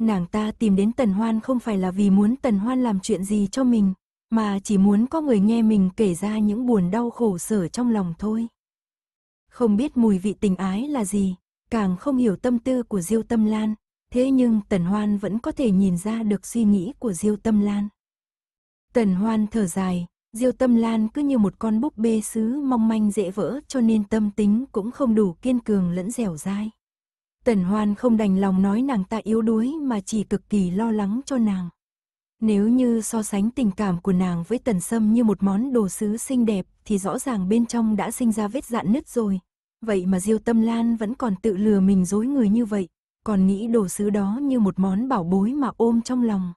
Nàng ta tìm đến Tần Hoan không phải là vì muốn Tần Hoan làm chuyện gì cho mình, mà chỉ muốn có người nghe mình kể ra những buồn đau khổ sở trong lòng thôi. Không biết mùi vị tình ái là gì, càng không hiểu tâm tư của Diêu Tâm Lan, thế nhưng Tần Hoan vẫn có thể nhìn ra được suy nghĩ của Diêu Tâm Lan. Tần Hoan thở dài, Diêu Tâm Lan cứ như một con búp bê sứ mong manh dễ vỡ cho nên tâm tính cũng không đủ kiên cường lẫn dẻo dai. Tần Hoan không đành lòng nói nàng ta yếu đuối mà chỉ cực kỳ lo lắng cho nàng. Nếu như so sánh tình cảm của nàng với Tần Sâm như một món đồ sứ xinh đẹp thì rõ ràng bên trong đã sinh ra vết dạn nứt rồi. Vậy mà Diêu Tâm Lan vẫn còn tự lừa mình dối người như vậy, còn nghĩ đồ sứ đó như một món bảo bối mà ôm trong lòng.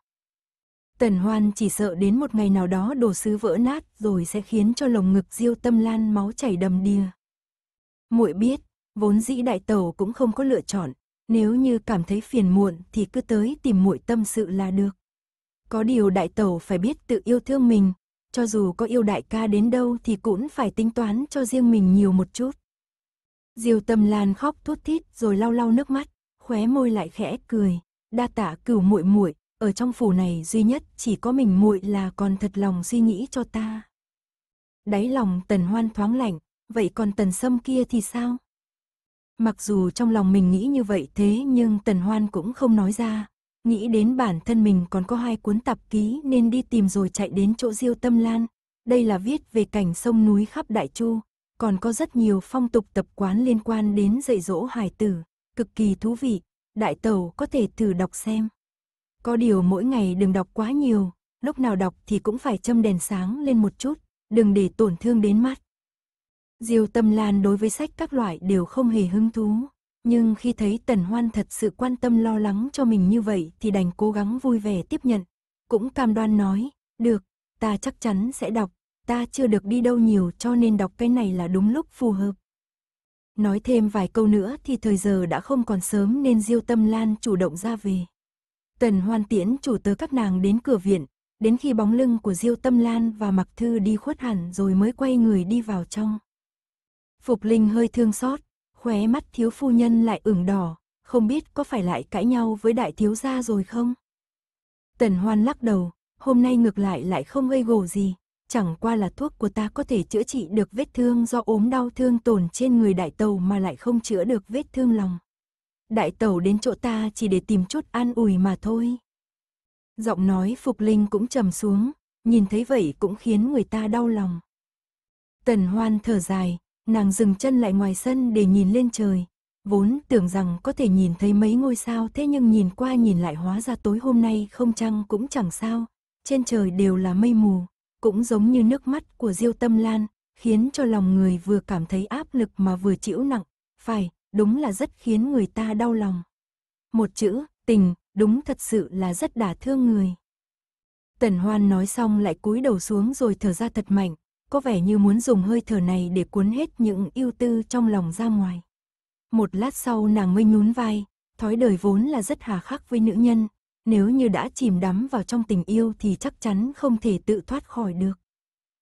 Tần Hoan chỉ sợ đến một ngày nào đó đồ sứ vỡ nát rồi sẽ khiến cho lồng ngực diêu tâm lan máu chảy đầm đìa. muội biết, vốn dĩ đại Tẩu cũng không có lựa chọn, nếu như cảm thấy phiền muộn thì cứ tới tìm muội tâm sự là được. Có điều đại Tẩu phải biết tự yêu thương mình, cho dù có yêu đại ca đến đâu thì cũng phải tính toán cho riêng mình nhiều một chút. Diêu tâm lan khóc thút thít rồi lau lau nước mắt, khóe môi lại khẽ cười, đa tạ cửu muội muội ở trong phủ này duy nhất chỉ có mình muội là còn thật lòng suy nghĩ cho ta. Đáy lòng tần hoan thoáng lạnh, vậy còn tần sâm kia thì sao? Mặc dù trong lòng mình nghĩ như vậy thế nhưng tần hoan cũng không nói ra, nghĩ đến bản thân mình còn có hai cuốn tạp ký nên đi tìm rồi chạy đến chỗ diêu tâm lan. Đây là viết về cảnh sông núi khắp Đại Chu, còn có rất nhiều phong tục tập quán liên quan đến dạy dỗ hài tử, cực kỳ thú vị, đại tàu có thể thử đọc xem. Có điều mỗi ngày đừng đọc quá nhiều, lúc nào đọc thì cũng phải châm đèn sáng lên một chút, đừng để tổn thương đến mắt. Diêu Tâm Lan đối với sách các loại đều không hề hứng thú, nhưng khi thấy Tần Hoan thật sự quan tâm lo lắng cho mình như vậy thì đành cố gắng vui vẻ tiếp nhận, cũng cam đoan nói, được, ta chắc chắn sẽ đọc, ta chưa được đi đâu nhiều cho nên đọc cái này là đúng lúc phù hợp. Nói thêm vài câu nữa thì thời giờ đã không còn sớm nên Diêu Tâm Lan chủ động ra về. Tần hoan tiễn chủ tớ các nàng đến cửa viện, đến khi bóng lưng của Diêu Tâm Lan và Mặc Thư đi khuất hẳn rồi mới quay người đi vào trong. Phục Linh hơi thương xót, khóe mắt thiếu phu nhân lại ửng đỏ, không biết có phải lại cãi nhau với đại thiếu gia rồi không? Tần Hoan lắc đầu, hôm nay ngược lại lại không gây gổ gì, chẳng qua là thuốc của ta có thể chữa trị được vết thương do ốm đau thương tổn trên người đại tàu mà lại không chữa được vết thương lòng đại tẩu đến chỗ ta chỉ để tìm chút an ủi mà thôi. Giọng nói Phục Linh cũng trầm xuống, nhìn thấy vậy cũng khiến người ta đau lòng. Tần Hoan thở dài, nàng dừng chân lại ngoài sân để nhìn lên trời. Vốn tưởng rằng có thể nhìn thấy mấy ngôi sao thế nhưng nhìn qua nhìn lại hóa ra tối hôm nay không trăng cũng chẳng sao. Trên trời đều là mây mù, cũng giống như nước mắt của Diêu Tâm Lan, khiến cho lòng người vừa cảm thấy áp lực mà vừa chịu nặng. Phải, đúng là rất khiến người ta đau lòng. Một chữ, tình, đúng thật sự là rất đả thương người. Tần Hoan nói xong lại cúi đầu xuống rồi thở ra thật mạnh, có vẻ như muốn dùng hơi thở này để cuốn hết những ưu tư trong lòng ra ngoài. Một lát sau nàng mới nhún vai, thói đời vốn là rất hà khắc với nữ nhân, nếu như đã chìm đắm vào trong tình yêu thì chắc chắn không thể tự thoát khỏi được.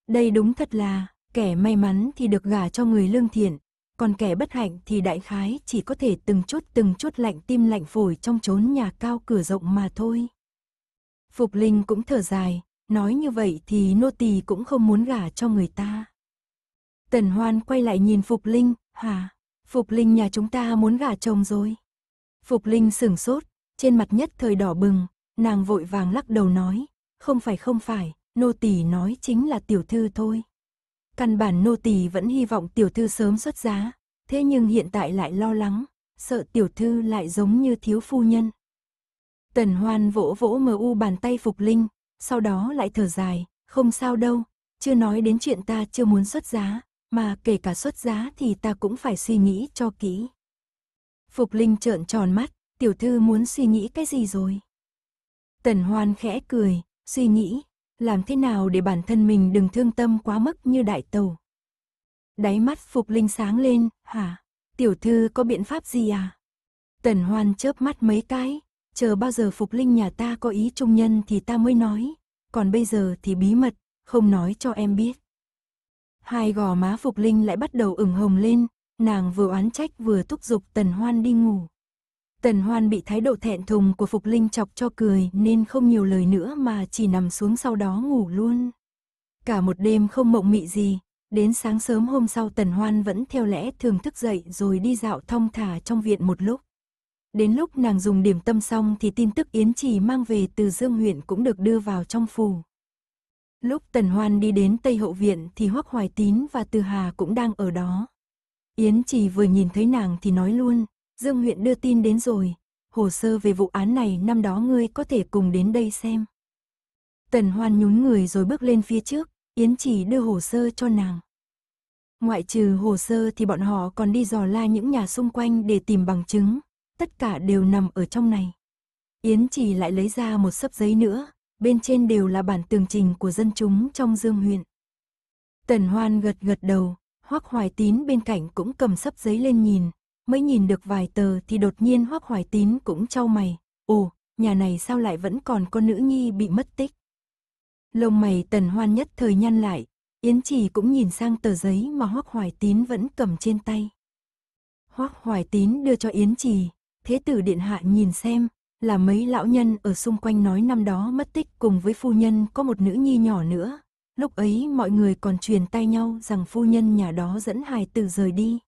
Đây đúng thật là, kẻ may mắn thì được gả cho người lương thiện, còn kẻ bất hạnh thì đại khái chỉ có thể từng chút từng chút lạnh tim lạnh phổi trong chốn nhà cao cửa rộng mà thôi. Phục Linh cũng thở dài, nói như vậy thì nô tỳ cũng không muốn gả cho người ta. Tần Hoan quay lại nhìn Phục Linh, hả? Phục Linh nhà chúng ta muốn gả chồng rồi. Phục Linh sửng sốt, trên mặt nhất thời đỏ bừng, nàng vội vàng lắc đầu nói, không phải không phải, nô tỳ nói chính là tiểu thư thôi. Căn bản nô tỳ vẫn hy vọng tiểu thư sớm xuất giá, thế nhưng hiện tại lại lo lắng, sợ tiểu thư lại giống như thiếu phu nhân. Tần Hoan vỗ vỗ mờ u bàn tay Phục Linh, sau đó lại thở dài, không sao đâu, chưa nói đến chuyện ta chưa muốn xuất giá, mà kể cả xuất giá thì ta cũng phải suy nghĩ cho kỹ. Phục Linh trợn tròn mắt, tiểu thư muốn suy nghĩ cái gì rồi? Tần Hoan khẽ cười, suy nghĩ, làm thế nào để bản thân mình đừng thương tâm quá mức như đại tàu. Đáy mắt Phục Linh sáng lên, hả? Tiểu thư có biện pháp gì à? Tần Hoan chớp mắt mấy cái, chờ bao giờ Phục Linh nhà ta có ý trung nhân thì ta mới nói, còn bây giờ thì bí mật, không nói cho em biết. Hai gò má Phục Linh lại bắt đầu ửng hồng lên, nàng vừa oán trách vừa thúc giục Tần Hoan đi ngủ. Tần Hoan bị thái độ thẹn thùng của Phục Linh chọc cho cười nên không nhiều lời nữa mà chỉ nằm xuống sau đó ngủ luôn. Cả một đêm không mộng mị gì, đến sáng sớm hôm sau Tần Hoan vẫn theo lẽ thường thức dậy rồi đi dạo thong thả trong viện một lúc. Đến lúc nàng dùng điểm tâm xong thì tin tức Yến Trì mang về từ Dương huyện cũng được đưa vào trong phủ. Lúc Tần Hoan đi đến Tây Hậu Viện thì Hoắc Hoài Tín và Từ Hà cũng đang ở đó. Yến Trì vừa nhìn thấy nàng thì nói luôn, Dương huyện đưa tin đến rồi, hồ sơ về vụ án này năm đó ngươi có thể cùng đến đây xem. Tần Hoan nhún người rồi bước lên phía trước, Yến Chỉ đưa hồ sơ cho nàng. Ngoại trừ hồ sơ thì bọn họ còn đi dò la những nhà xung quanh để tìm bằng chứng, tất cả đều nằm ở trong này. Yến Chỉ lại lấy ra một sấp giấy nữa, bên trên đều là bản tường trình của dân chúng trong Dương huyện. Tần Hoan gật gật đầu, Hoắc Hoài Tín bên cạnh cũng cầm sấp giấy lên nhìn, mới nhìn được vài tờ thì đột nhiên hoắc hoài tín cũng trao mày, ồ, nhà này sao lại vẫn còn con nữ nhi bị mất tích. Lông mày tần hoan nhất thời nhăn lại, Yến Trì cũng nhìn sang tờ giấy mà Hoắc Hoài Tín vẫn cầm trên tay. Hoắc Hoài Tín đưa cho Yến Trì, thế tử điện hạ nhìn xem, là mấy lão nhân ở xung quanh nói năm đó mất tích cùng với phu nhân có một nữ nhi nhỏ nữa. Lúc ấy mọi người còn truyền tay nhau rằng phu nhân nhà đó dẫn hài tử rời đi.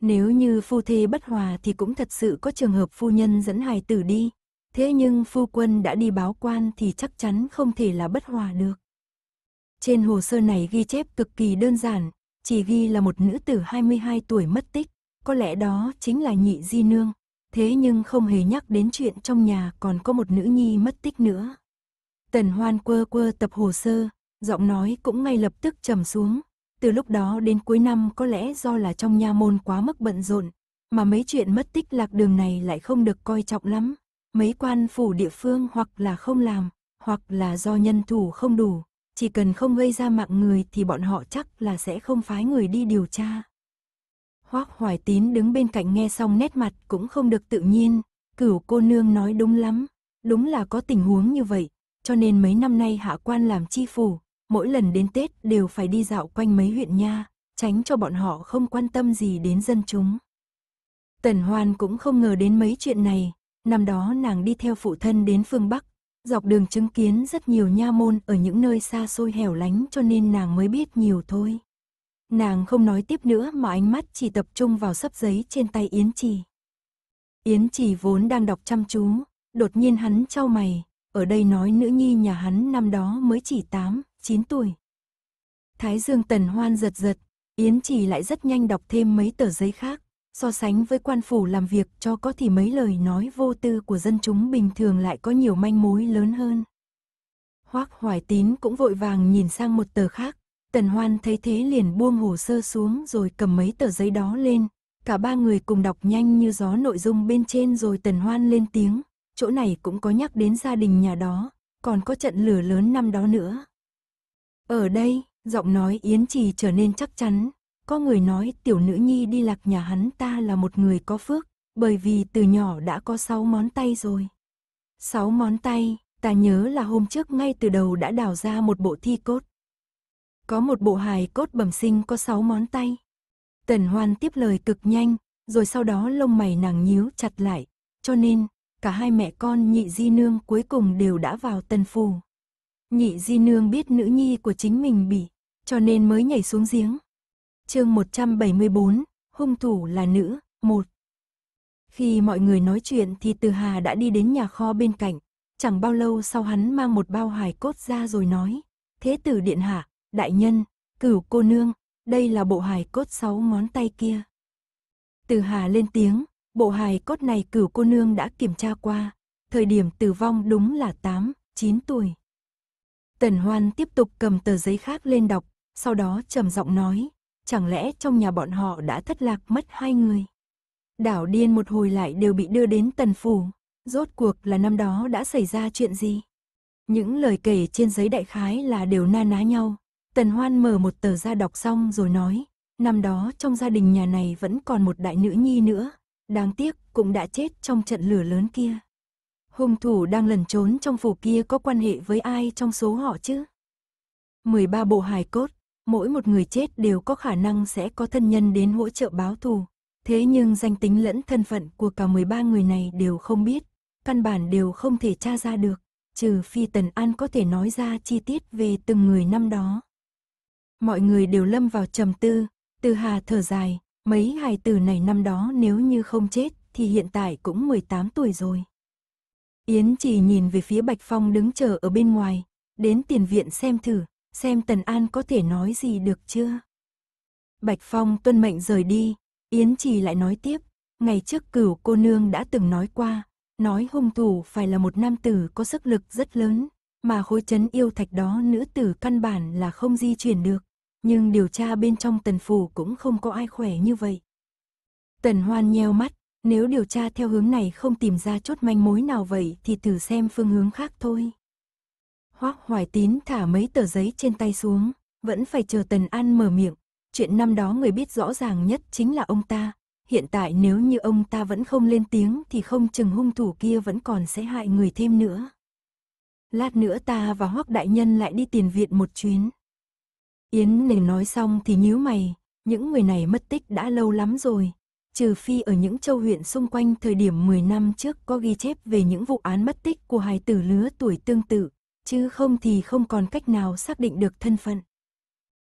Nếu như phu thê bất hòa thì cũng thật sự có trường hợp phu nhân dẫn hài tử đi. Thế nhưng phu quân đã đi báo quan thì chắc chắn không thể là bất hòa được. Trên hồ sơ này ghi chép cực kỳ đơn giản, chỉ ghi là một nữ tử 22 tuổi mất tích, có lẽ đó chính là nhị di nương, thế nhưng không hề nhắc đến chuyện trong nhà còn có một nữ nhi mất tích nữa. Tần hoan quơ quơ tập hồ sơ, giọng nói cũng ngay lập tức trầm xuống, từ lúc đó đến cuối năm có lẽ do là trong nha môn quá mức bận rộn, mà mấy chuyện mất tích lạc đường này lại không được coi trọng lắm. Mấy quan phủ địa phương hoặc là không làm, hoặc là do nhân thủ không đủ, chỉ cần không gây ra mạng người thì bọn họ chắc là sẽ không phái người đi điều tra. Hoác Hoài Tín đứng bên cạnh nghe xong nét mặt cũng không được tự nhiên, cửu cô nương nói đúng lắm, đúng là có tình huống như vậy, cho nên mấy năm nay hạ quan làm chi phủ, mỗi lần đến Tết đều phải đi dạo quanh mấy huyện nha, tránh cho bọn họ không quan tâm gì đến dân chúng. Tần Hoan cũng không ngờ đến mấy chuyện này, năm đó nàng đi theo phụ thân đến phương Bắc, dọc đường chứng kiến rất nhiều nha môn ở những nơi xa xôi hẻo lánh cho nên nàng mới biết nhiều thôi. Nàng không nói tiếp nữa mà ánh mắt chỉ tập trung vào sấp giấy trên tay Yến Trì. Yến Trì vốn đang đọc chăm chú, đột nhiên hắn trao mày, ở đây nói nữ nhi nhà hắn năm đó mới chỉ 8, 9 tuổi. Thái Dương Tần Hoan giật giật, Yến Trì lại rất nhanh đọc thêm mấy tờ giấy khác, so sánh với quan phủ làm việc cho có thì mấy lời nói vô tư của dân chúng bình thường lại có nhiều manh mối lớn hơn. Hoác Hoài Tín cũng vội vàng nhìn sang một tờ khác, Tần Hoan thấy thế liền buông hồ sơ xuống rồi cầm mấy tờ giấy đó lên, cả ba người cùng đọc nhanh như gió nội dung bên trên rồi Tần Hoan lên tiếng, chỗ này cũng có nhắc đến gia đình nhà đó, còn có trận lửa lớn năm đó nữa. Ở đây, giọng nói Yến Trì trở nên chắc chắn. Có người nói tiểu nữ nhi đi lạc nhà hắn ta là một người có phước, bởi vì từ nhỏ đã có sáu món tay rồi. Sáu món tay, ta nhớ là hôm trước ngay từ đầu đã đào ra một bộ thi cốt. Có một bộ hài cốt bẩm sinh có sáu món tay. Tần Hoan tiếp lời cực nhanh, rồi sau đó lông mày nàng nhíu chặt lại, cho nên cả hai mẹ con nhị di nương cuối cùng đều đã vào tân phù Nhị di nương biết nữ nhi của chính mình bị, cho nên mới nhảy xuống giếng. chương 174, hung thủ là nữ, một Khi mọi người nói chuyện thì Từ Hà đã đi đến nhà kho bên cạnh. Chẳng bao lâu sau hắn mang một bao hài cốt ra rồi nói. Thế tử điện hạ, đại nhân, cửu cô nương, đây là bộ hài cốt sáu ngón tay kia. Từ Hà lên tiếng, bộ hài cốt này cửu cô nương đã kiểm tra qua. Thời điểm tử vong đúng là 8, 9 tuổi. Tần Hoan tiếp tục cầm tờ giấy khác lên đọc, sau đó trầm giọng nói, chẳng lẽ trong nhà bọn họ đã thất lạc mất hai người. Đảo điên một hồi lại đều bị đưa đến tần phủ, rốt cuộc là năm đó đã xảy ra chuyện gì. Những lời kể trên giấy đại khái là đều na ná nhau, tần hoan mở một tờ ra đọc xong rồi nói, năm đó trong gia đình nhà này vẫn còn một đại nữ nhi nữa, đáng tiếc cũng đã chết trong trận lửa lớn kia hung thủ đang lẩn trốn trong phủ kia có quan hệ với ai trong số họ chứ? 13 bộ hài cốt, mỗi một người chết đều có khả năng sẽ có thân nhân đến hỗ trợ báo thù. Thế nhưng danh tính lẫn thân phận của cả 13 người này đều không biết, căn bản đều không thể tra ra được, trừ phi Tần An có thể nói ra chi tiết về từng người năm đó. Mọi người đều lâm vào trầm tư, từ hà thở dài, mấy hài tử này năm đó nếu như không chết thì hiện tại cũng 18 tuổi rồi. Yến chỉ nhìn về phía Bạch Phong đứng chờ ở bên ngoài, đến tiền viện xem thử, xem Tần An có thể nói gì được chưa. Bạch Phong tuân mệnh rời đi, Yến chỉ lại nói tiếp, ngày trước cửu cô nương đã từng nói qua, nói hung thủ phải là một nam tử có sức lực rất lớn, mà khối chấn yêu thạch đó nữ tử căn bản là không di chuyển được, nhưng điều tra bên trong tần phủ cũng không có ai khỏe như vậy. Tần Hoan nheo mắt, nếu điều tra theo hướng này không tìm ra chốt manh mối nào vậy thì thử xem phương hướng khác thôi. Hoác Hoài Tín thả mấy tờ giấy trên tay xuống, vẫn phải chờ Tần An mở miệng. Chuyện năm đó người biết rõ ràng nhất chính là ông ta. Hiện tại nếu như ông ta vẫn không lên tiếng thì không chừng hung thủ kia vẫn còn sẽ hại người thêm nữa. Lát nữa ta và Hoác Đại Nhân lại đi tiền viện một chuyến. Yến Nề nói xong thì nhíu mày, những người này mất tích đã lâu lắm rồi, trừ phi ở những châu huyện xung quanh thời điểm 10 năm trước có ghi chép về những vụ án mất tích của hài tử lứa tuổi tương tự, chứ không thì không còn cách nào xác định được thân phận.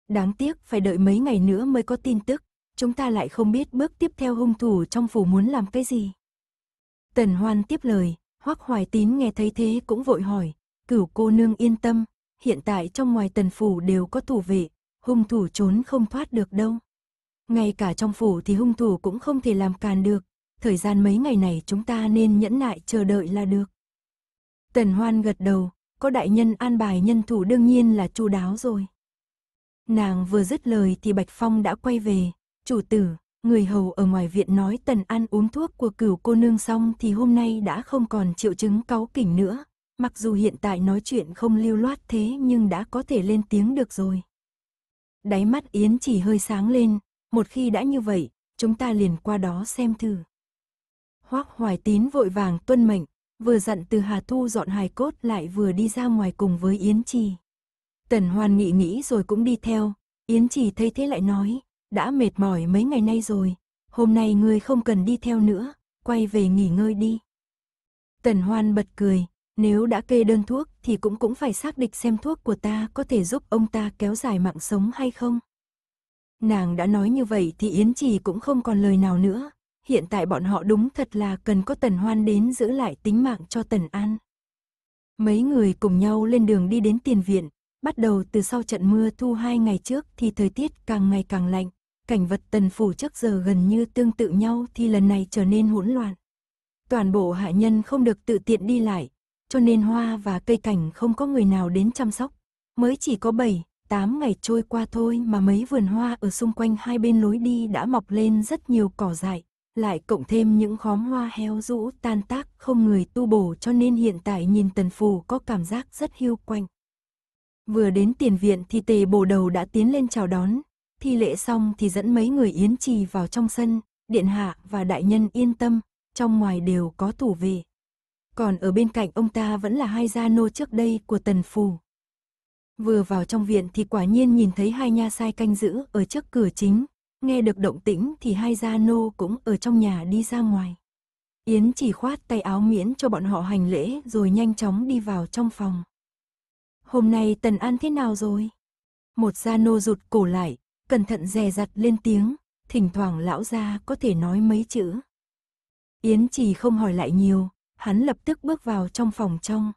Đáng tiếc phải đợi mấy ngày nữa mới có tin tức, chúng ta lại không biết bước tiếp theo hung thủ trong phủ muốn làm cái gì. Tần Hoan tiếp lời, Hoắc Hoài Tín nghe thấy thế cũng vội hỏi, cửu cô nương yên tâm, hiện tại trong ngoài tần phủ đều có thủ vệ, hung thủ trốn không thoát được đâu ngay cả trong phủ thì hung thủ cũng không thể làm càn được, thời gian mấy ngày này chúng ta nên nhẫn nại chờ đợi là được. Tần Hoan gật đầu, có đại nhân an bài nhân thủ đương nhiên là chu đáo rồi. Nàng vừa dứt lời thì Bạch Phong đã quay về, chủ tử, người hầu ở ngoài viện nói Tần An uống thuốc của cửu cô nương xong thì hôm nay đã không còn triệu chứng cáu kỉnh nữa, mặc dù hiện tại nói chuyện không lưu loát thế nhưng đã có thể lên tiếng được rồi. Đáy mắt Yến chỉ hơi sáng lên, một khi đã như vậy, chúng ta liền qua đó xem thử. Hoác Hoài Tín vội vàng tuân mệnh, vừa dặn từ Hà Thu dọn hài cốt lại vừa đi ra ngoài cùng với Yến Trì. Tần Hoan nghĩ nghĩ rồi cũng đi theo, Yến Trì thấy thế lại nói, đã mệt mỏi mấy ngày nay rồi, hôm nay ngươi không cần đi theo nữa, quay về nghỉ ngơi đi. Tần Hoan bật cười, nếu đã kê đơn thuốc thì cũng cũng phải xác định xem thuốc của ta có thể giúp ông ta kéo dài mạng sống hay không. Nàng đã nói như vậy thì Yến Trì cũng không còn lời nào nữa. Hiện tại bọn họ đúng thật là cần có Tần Hoan đến giữ lại tính mạng cho Tần An. Mấy người cùng nhau lên đường đi đến tiền viện, bắt đầu từ sau trận mưa thu hai ngày trước thì thời tiết càng ngày càng lạnh, cảnh vật tần phủ trước giờ gần như tương tự nhau thì lần này trở nên hỗn loạn. Toàn bộ hạ nhân không được tự tiện đi lại, cho nên hoa và cây cảnh không có người nào đến chăm sóc, mới chỉ có 7, 8 ngày trôi qua thôi mà mấy vườn hoa ở xung quanh hai bên lối đi đã mọc lên rất nhiều cỏ dại, lại cộng thêm những khóm hoa héo rũ tan tác không người tu bổ cho nên hiện tại nhìn tần phù có cảm giác rất hiu quanh. Vừa đến tiền viện thì tề bổ đầu đã tiến lên chào đón, thi lễ xong thì dẫn mấy người yến trì vào trong sân, điện hạ và đại nhân yên tâm, trong ngoài đều có thủ về. Còn ở bên cạnh ông ta vẫn là hai gia nô trước đây của tần phù. Vừa vào trong viện thì quả nhiên nhìn thấy hai nha sai canh giữ ở trước cửa chính, nghe được động tĩnh thì hai gia nô cũng ở trong nhà đi ra ngoài. Yến chỉ khoát tay áo miễn cho bọn họ hành lễ rồi nhanh chóng đi vào trong phòng. Hôm nay Tần An thế nào rồi? Một gia nô rụt cổ lại, cẩn thận dè dặt lên tiếng, thỉnh thoảng lão gia có thể nói mấy chữ. Yến chỉ không hỏi lại nhiều, hắn lập tức bước vào trong phòng trong.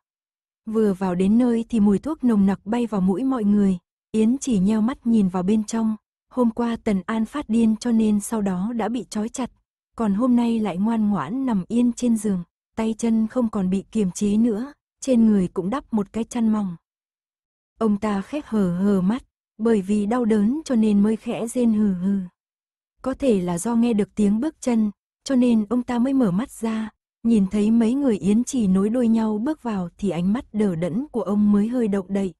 Vừa vào đến nơi thì mùi thuốc nồng nặc bay vào mũi mọi người. Yến chỉ nheo mắt nhìn vào bên trong. Hôm qua Tần An phát điên cho nên sau đó đã bị trói chặt. Còn hôm nay lại ngoan ngoãn nằm yên trên giường. Tay chân không còn bị kiềm chế nữa. Trên người cũng đắp một cái chăn mỏng. Ông ta khép hờ hờ mắt. Bởi vì đau đớn cho nên mới khẽ rên hừ hừ. Có thể là do nghe được tiếng bước chân. Cho nên ông ta mới mở mắt ra. Nhìn thấy mấy người Yến Trì nối đuôi nhau bước vào thì ánh mắt đờ đẫn của ông mới hơi động đậy.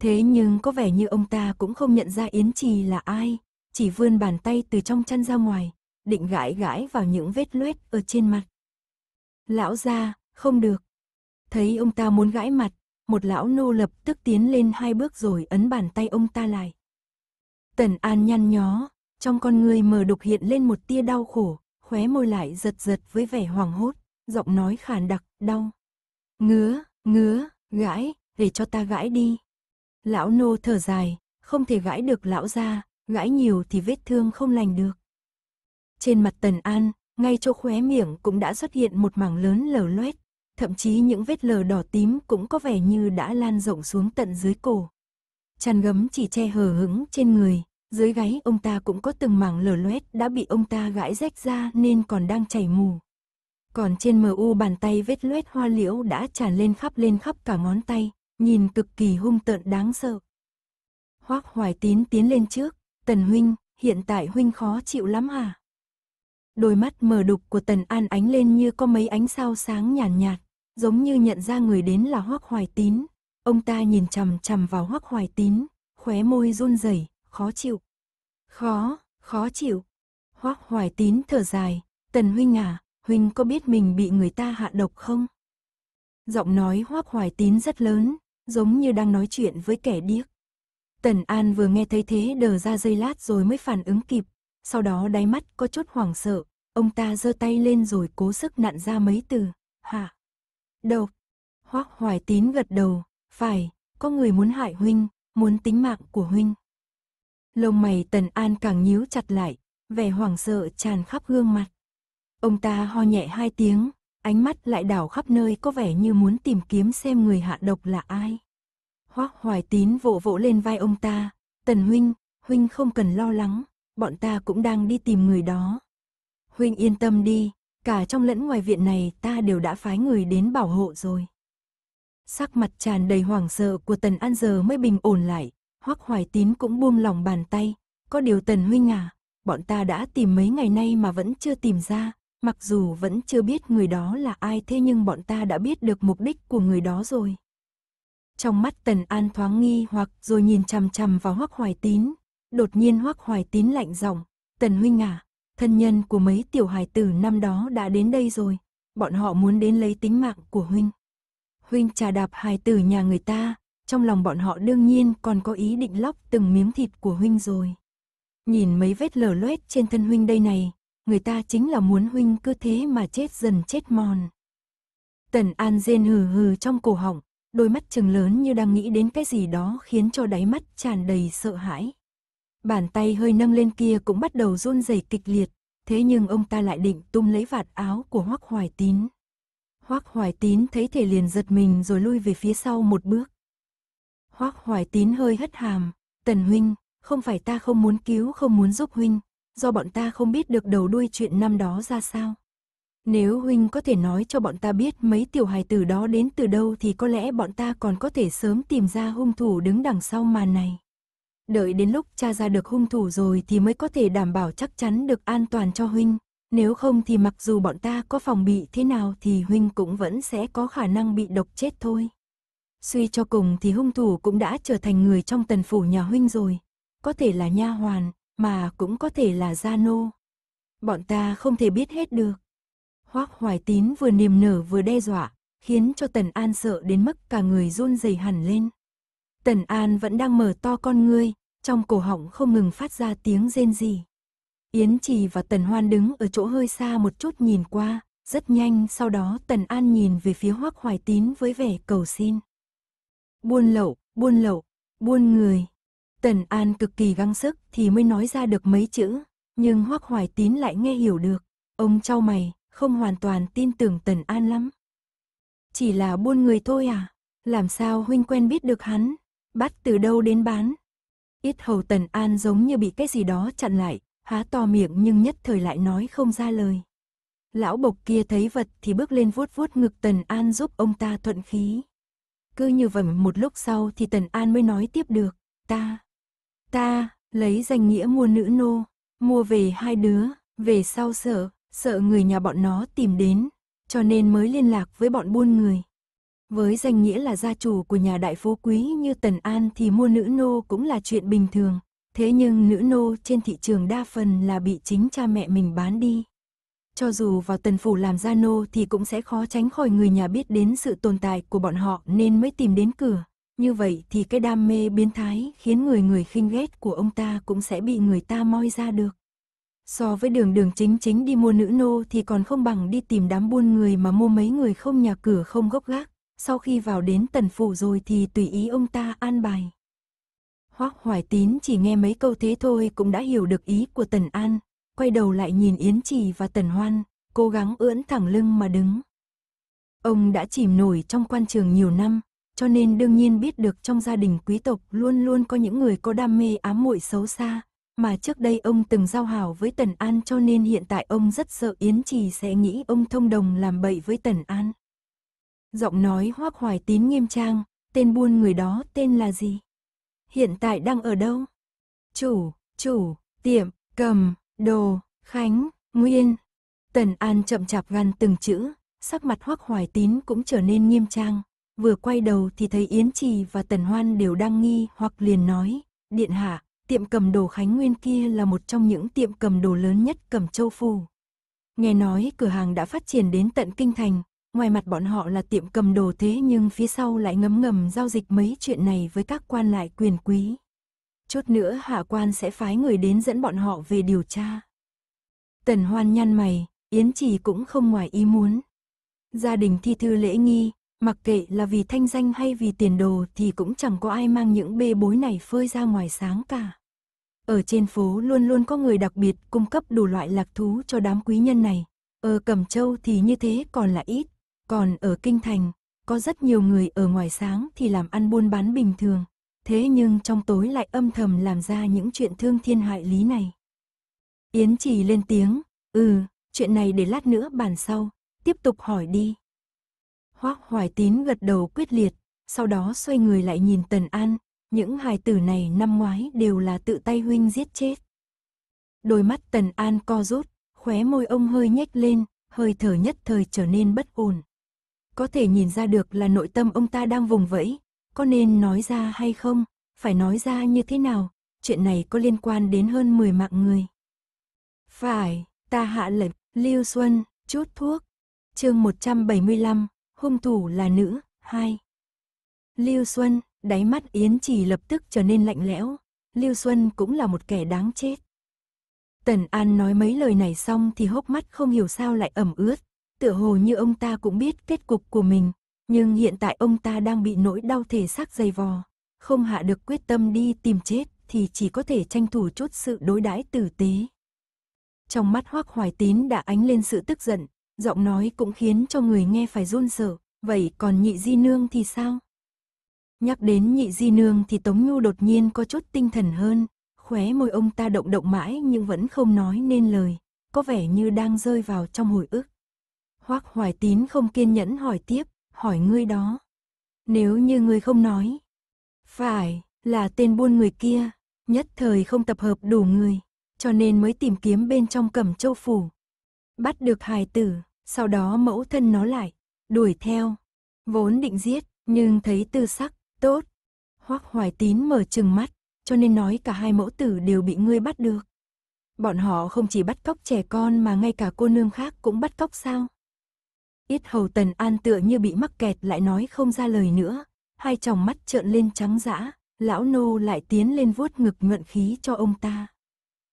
Thế nhưng có vẻ như ông ta cũng không nhận ra Yến Trì là ai, chỉ vươn bàn tay từ trong chân ra ngoài, định gãi gãi vào những vết luet ở trên mặt. Lão ra, không được. Thấy ông ta muốn gãi mặt, một lão nô lập tức tiến lên hai bước rồi ấn bàn tay ông ta lại. Tần An nhăn nhó, trong con người mờ đục hiện lên một tia đau khổ, khóe môi lại giật giật với vẻ hoảng hốt giọng nói khàn đặc, đau. Ngứa, ngứa, gãi, để cho ta gãi đi. Lão nô thở dài, không thể gãi được lão ra, gãi nhiều thì vết thương không lành được. Trên mặt Tần An, ngay chỗ khóe miệng cũng đã xuất hiện một mảng lớn lở loét, thậm chí những vết lờ đỏ tím cũng có vẻ như đã lan rộng xuống tận dưới cổ. Chăn gấm chỉ che hờ hững trên người, dưới gáy ông ta cũng có từng mảng lở loét đã bị ông ta gãi rách ra nên còn đang chảy mù. Còn trên MU bàn tay vết luet hoa liễu đã tràn lên khắp lên khắp cả ngón tay, nhìn cực kỳ hung tợn đáng sợ. Hoác Hoài Tín tiến lên trước, Tần Huynh, hiện tại Huynh khó chịu lắm à Đôi mắt mờ đục của Tần An ánh lên như có mấy ánh sao sáng nhàn nhạt, nhạt, giống như nhận ra người đến là Hoác Hoài Tín. Ông ta nhìn chằm chằm vào Hoác Hoài Tín, khóe môi run rẩy, khó chịu. Khó, khó chịu. Hoác Hoài Tín thở dài, Tần Huynh à, Huynh có biết mình bị người ta hạ độc không? Giọng nói hoác hoài tín rất lớn, giống như đang nói chuyện với kẻ điếc. Tần An vừa nghe thấy thế đờ ra dây lát rồi mới phản ứng kịp, sau đó đáy mắt có chút hoảng sợ, ông ta giơ tay lên rồi cố sức nặn ra mấy từ, hả? Độc. Hoác hoài tín gật đầu, phải, có người muốn hại huynh, muốn tính mạng của huynh. Lông mày Tần An càng nhíu chặt lại, vẻ hoảng sợ tràn khắp gương mặt. Ông ta ho nhẹ hai tiếng, ánh mắt lại đảo khắp nơi có vẻ như muốn tìm kiếm xem người hạ độc là ai. Hoác Hoài Tín vỗ vỗ lên vai ông ta, Tần Huynh, Huynh không cần lo lắng, bọn ta cũng đang đi tìm người đó. Huynh yên tâm đi, cả trong lẫn ngoài viện này ta đều đã phái người đến bảo hộ rồi. Sắc mặt tràn đầy hoảng sợ của Tần An giờ mới bình ổn lại, Hoắc Hoài Tín cũng buông lòng bàn tay, có điều Tần Huynh à, bọn ta đã tìm mấy ngày nay mà vẫn chưa tìm ra, Mặc dù vẫn chưa biết người đó là ai thế nhưng bọn ta đã biết được mục đích của người đó rồi. Trong mắt Tần An thoáng nghi hoặc rồi nhìn chằm chằm vào Hoắc Hoài Tín. Đột nhiên Hoắc Hoài Tín lạnh giọng, Tần Huynh à, thân nhân của mấy tiểu hài tử năm đó đã đến đây rồi. Bọn họ muốn đến lấy tính mạng của Huynh. Huynh trà đạp hài tử nhà người ta, trong lòng bọn họ đương nhiên còn có ý định lóc từng miếng thịt của Huynh rồi. Nhìn mấy vết lở loét trên thân Huynh đây này, người ta chính là muốn huynh cứ thế mà chết dần chết mòn. Tần An Diên hừ hừ trong cổ họng, đôi mắt trừng lớn như đang nghĩ đến cái gì đó khiến cho đáy mắt tràn đầy sợ hãi. Bàn tay hơi nâng lên kia cũng bắt đầu run rẩy kịch liệt, thế nhưng ông ta lại định tung lấy vạt áo của Hoắc Hoài Tín. Hoắc Hoài Tín thấy thể liền giật mình rồi lui về phía sau một bước. Hoắc Hoài Tín hơi hất hàm, "Tần huynh, không phải ta không muốn cứu, không muốn giúp huynh, do bọn ta không biết được đầu đuôi chuyện năm đó ra sao. Nếu huynh có thể nói cho bọn ta biết mấy tiểu hài tử đó đến từ đâu thì có lẽ bọn ta còn có thể sớm tìm ra hung thủ đứng đằng sau màn này. Đợi đến lúc cha ra được hung thủ rồi thì mới có thể đảm bảo chắc chắn được an toàn cho huynh. Nếu không thì mặc dù bọn ta có phòng bị thế nào thì huynh cũng vẫn sẽ có khả năng bị độc chết thôi. Suy cho cùng thì hung thủ cũng đã trở thành người trong tần phủ nhà huynh rồi. Có thể là nha hoàn, mà cũng có thể là gia nô. Bọn ta không thể biết hết được. Hoác Hoài Tín vừa niềm nở vừa đe dọa, khiến cho Tần An sợ đến mức cả người run rẩy hẳn lên. Tần An vẫn đang mở to con ngươi, trong cổ họng không ngừng phát ra tiếng rên rỉ. Yến Trì và Tần Hoan đứng ở chỗ hơi xa một chút nhìn qua, rất nhanh sau đó Tần An nhìn về phía Hoác Hoài Tín với vẻ cầu xin. Buôn lậu, buôn lậu, buôn người. Tần An cực kỳ gắng sức thì mới nói ra được mấy chữ, nhưng Hoắc Hoài Tín lại nghe hiểu được. Ông trao mày, không hoàn toàn tin tưởng Tần An lắm. Chỉ là buôn người thôi à? Làm sao huynh quen biết được hắn? Bắt từ đâu đến bán? Ít hầu Tần An giống như bị cái gì đó chặn lại, há to miệng nhưng nhất thời lại nói không ra lời. Lão bộc kia thấy vật thì bước lên vuốt vuốt ngực Tần An giúp ông ta thuận khí. Cứ như vậy một lúc sau thì Tần An mới nói tiếp được, ta, Ta, lấy danh nghĩa mua nữ nô, mua về hai đứa, về sau sợ, sợ người nhà bọn nó tìm đến, cho nên mới liên lạc với bọn buôn người. Với danh nghĩa là gia chủ của nhà đại phú quý như Tần An thì mua nữ nô cũng là chuyện bình thường, thế nhưng nữ nô trên thị trường đa phần là bị chính cha mẹ mình bán đi. Cho dù vào tần phủ làm gia nô thì cũng sẽ khó tránh khỏi người nhà biết đến sự tồn tại của bọn họ nên mới tìm đến cửa. Như vậy thì cái đam mê biến thái khiến người người khinh ghét của ông ta cũng sẽ bị người ta moi ra được. So với đường đường chính chính đi mua nữ nô thì còn không bằng đi tìm đám buôn người mà mua mấy người không nhà cửa không gốc gác. Sau khi vào đến tần phủ rồi thì tùy ý ông ta an bài. Hoác Hoài Tín chỉ nghe mấy câu thế thôi cũng đã hiểu được ý của Tần An, quay đầu lại nhìn Yến Trì và Tần Hoan, cố gắng ưỡn thẳng lưng mà đứng. Ông đã chìm nổi trong quan trường nhiều năm, cho nên đương nhiên biết được trong gia đình quý tộc luôn luôn có những người có đam mê ám muội xấu xa, mà trước đây ông từng giao hảo với Tần An cho nên hiện tại ông rất sợ Yến Trì sẽ nghĩ ông thông đồng làm bậy với Tần An. Giọng nói hoác hoài tín nghiêm trang, tên buôn người đó tên là gì? Hiện tại đang ở đâu? Chủ, chủ, tiệm, cầm, đồ, khánh, nguyên. Tần An chậm chạp gằn từng chữ, sắc mặt hoác hoài tín cũng trở nên nghiêm trang, vừa quay đầu thì thấy Yến Trì và Tần Hoan đều đang nghi hoặc liền nói, Điện Hạ, tiệm cầm đồ Khánh Nguyên kia là một trong những tiệm cầm đồ lớn nhất cầm châu phù Nghe nói cửa hàng đã phát triển đến tận Kinh Thành, ngoài mặt bọn họ là tiệm cầm đồ thế nhưng phía sau lại ngấm ngầm giao dịch mấy chuyện này với các quan lại quyền quý. Chốt nữa hạ quan sẽ phái người đến dẫn bọn họ về điều tra. Tần Hoan nhăn mày, Yến Trì cũng không ngoài ý muốn. Gia đình thi thư lễ nghi, Mặc kệ là vì thanh danh hay vì tiền đồ thì cũng chẳng có ai mang những bê bối này phơi ra ngoài sáng cả. Ở trên phố luôn luôn có người đặc biệt cung cấp đủ loại lạc thú cho đám quý nhân này. Ở Cẩm Châu thì như thế còn là ít, còn ở Kinh Thành, có rất nhiều người ở ngoài sáng thì làm ăn buôn bán bình thường, thế nhưng trong tối lại âm thầm làm ra những chuyện thương thiên hại lý này. Yến chỉ lên tiếng, ừ, chuyện này để lát nữa bàn sau, tiếp tục hỏi đi. Hoác Hoài Tín gật đầu quyết liệt, sau đó xoay người lại nhìn Tần An, những hài tử này năm ngoái đều là tự tay huynh giết chết. Đôi mắt Tần An co rút, khóe môi ông hơi nhếch lên, hơi thở nhất thời trở nên bất ổn. Có thể nhìn ra được là nội tâm ông ta đang vùng vẫy, có nên nói ra hay không, phải nói ra như thế nào, chuyện này có liên quan đến hơn 10 mạng người. Phải, ta hạ lệnh, Lưu Xuân, chút thuốc. Chương 175, hung thủ là nữ, hai. Lưu Xuân, đáy mắt Yến Trì lập tức trở nên lạnh lẽo, Lưu Xuân cũng là một kẻ đáng chết. Tần An nói mấy lời này xong thì hốc mắt không hiểu sao lại ẩm ướt, tựa hồ như ông ta cũng biết kết cục của mình, nhưng hiện tại ông ta đang bị nỗi đau thể xác dày vò, không hạ được quyết tâm đi tìm chết thì chỉ có thể tranh thủ chút sự đối đãi tử tế. Trong mắt Hoắc Hoài Tín đã ánh lên sự tức giận, giọng nói cũng khiến cho người nghe phải run sợ, vậy còn nhị di nương thì sao? Nhắc đến nhị di nương thì Tống Nhu đột nhiên có chút tinh thần hơn, khóe môi ông ta động động mãi nhưng vẫn không nói nên lời, có vẻ như đang rơi vào trong hồi ức. Hoác Hoài Tín không kiên nhẫn hỏi tiếp, hỏi ngươi đó. Nếu như ngươi không nói, phải là tên buôn người kia, nhất thời không tập hợp đủ người, cho nên mới tìm kiếm bên trong cẩm châu phủ. Bắt được hài tử, sau đó mẫu thân nó lại, đuổi theo. Vốn định giết, nhưng thấy tư sắc, tốt. Hoắc Hoài Tín mở trừng mắt, cho nên nói cả hai mẫu tử đều bị ngươi bắt được. Bọn họ không chỉ bắt cóc trẻ con mà ngay cả cô nương khác cũng bắt cóc sao? ít hầu tần an tựa như bị mắc kẹt lại nói không ra lời nữa, hai tròng mắt trợn lên trắng dã, lão nô lại tiến lên vuốt ngực nhuận khí cho ông ta.